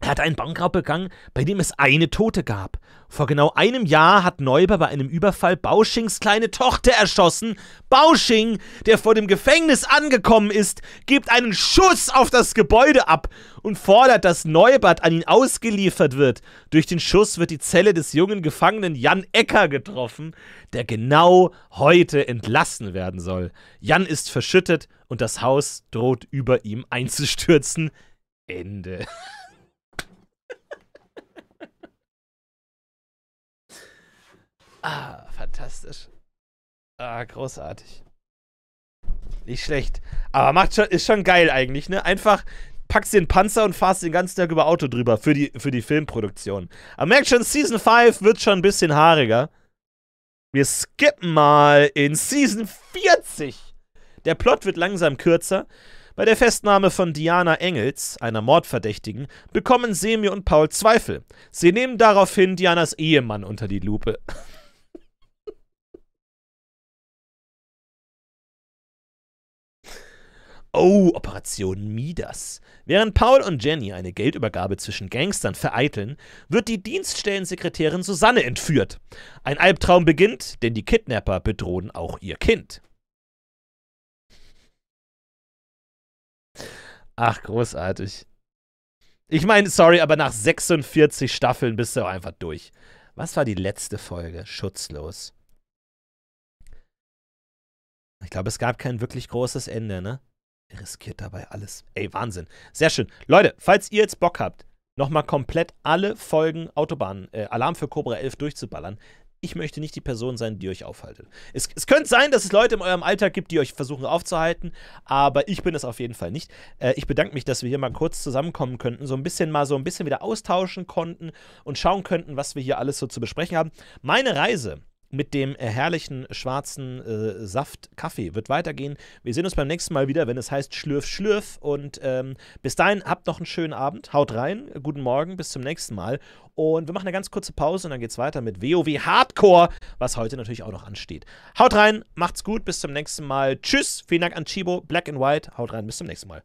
Er hat einen Bankraub begangen, bei dem es eine Tote gab. Vor genau einem Jahr hat Neuber bei einem Überfall Bauschings kleine Tochter erschossen. Bausching, der vor dem Gefängnis angekommen ist, gibt einen Schuss auf das Gebäude ab und fordert, dass Neubert an ihn ausgeliefert wird. Durch den Schuss wird die Zelle des jungen Gefangenen Jan Ecker getroffen, der genau heute entlassen werden soll. Jan ist verschüttet und das Haus droht über ihm einzustürzen. Ende. Ah, fantastisch. Ah, großartig. Nicht schlecht. Aber macht schon, ist schon geil eigentlich, ne? Einfach packst den Panzer und fahrst den ganzen Tag über Auto drüber für die, für die Filmproduktion. Aber merkt schon, Season 5 wird schon ein bisschen haariger. Wir skippen mal in Season 40. Der Plot wird langsam kürzer. Bei der Festnahme von Diana Engels, einer Mordverdächtigen, bekommen Semi und Paul Zweifel. Sie nehmen daraufhin Dianas Ehemann unter die Lupe. Oh, Operation Midas. Während Paul und Jenny eine Geldübergabe zwischen Gangstern vereiteln, wird die Dienststellensekretärin Susanne entführt. Ein Albtraum beginnt, denn die Kidnapper bedrohen auch ihr Kind. Ach, großartig. Ich meine, sorry, aber nach 46 Staffeln bist du auch einfach durch. Was war die letzte Folge? Schutzlos. Ich glaube, es gab kein wirklich großes Ende, ne? riskiert dabei alles. Ey, Wahnsinn. Sehr schön. Leute, falls ihr jetzt Bock habt, nochmal komplett alle Folgen Autobahn, äh, Alarm für Cobra 11 durchzuballern, ich möchte nicht die Person sein, die euch aufhaltet. Es, es, könnte sein, dass es Leute in eurem Alltag gibt, die euch versuchen aufzuhalten, aber ich bin es auf jeden Fall nicht. Äh, ich bedanke mich, dass wir hier mal kurz zusammenkommen könnten, so ein bisschen mal so ein bisschen wieder austauschen konnten und schauen könnten, was wir hier alles so zu besprechen haben. Meine Reise mit dem äh, herrlichen äh, schwarzen äh, Saft Kaffee wird weitergehen. Wir sehen uns beim nächsten Mal wieder, wenn es heißt Schlürf, Schlürf. Und ähm, bis dahin habt noch einen schönen Abend. Haut rein, guten Morgen, bis zum nächsten Mal. Und wir machen eine ganz kurze Pause und dann geht's weiter mit WoW Hardcore, was heute natürlich auch noch ansteht. Haut rein, macht's gut, bis zum nächsten Mal. Tschüss, vielen Dank an Chibo, Black and White. Haut rein, bis zum nächsten Mal.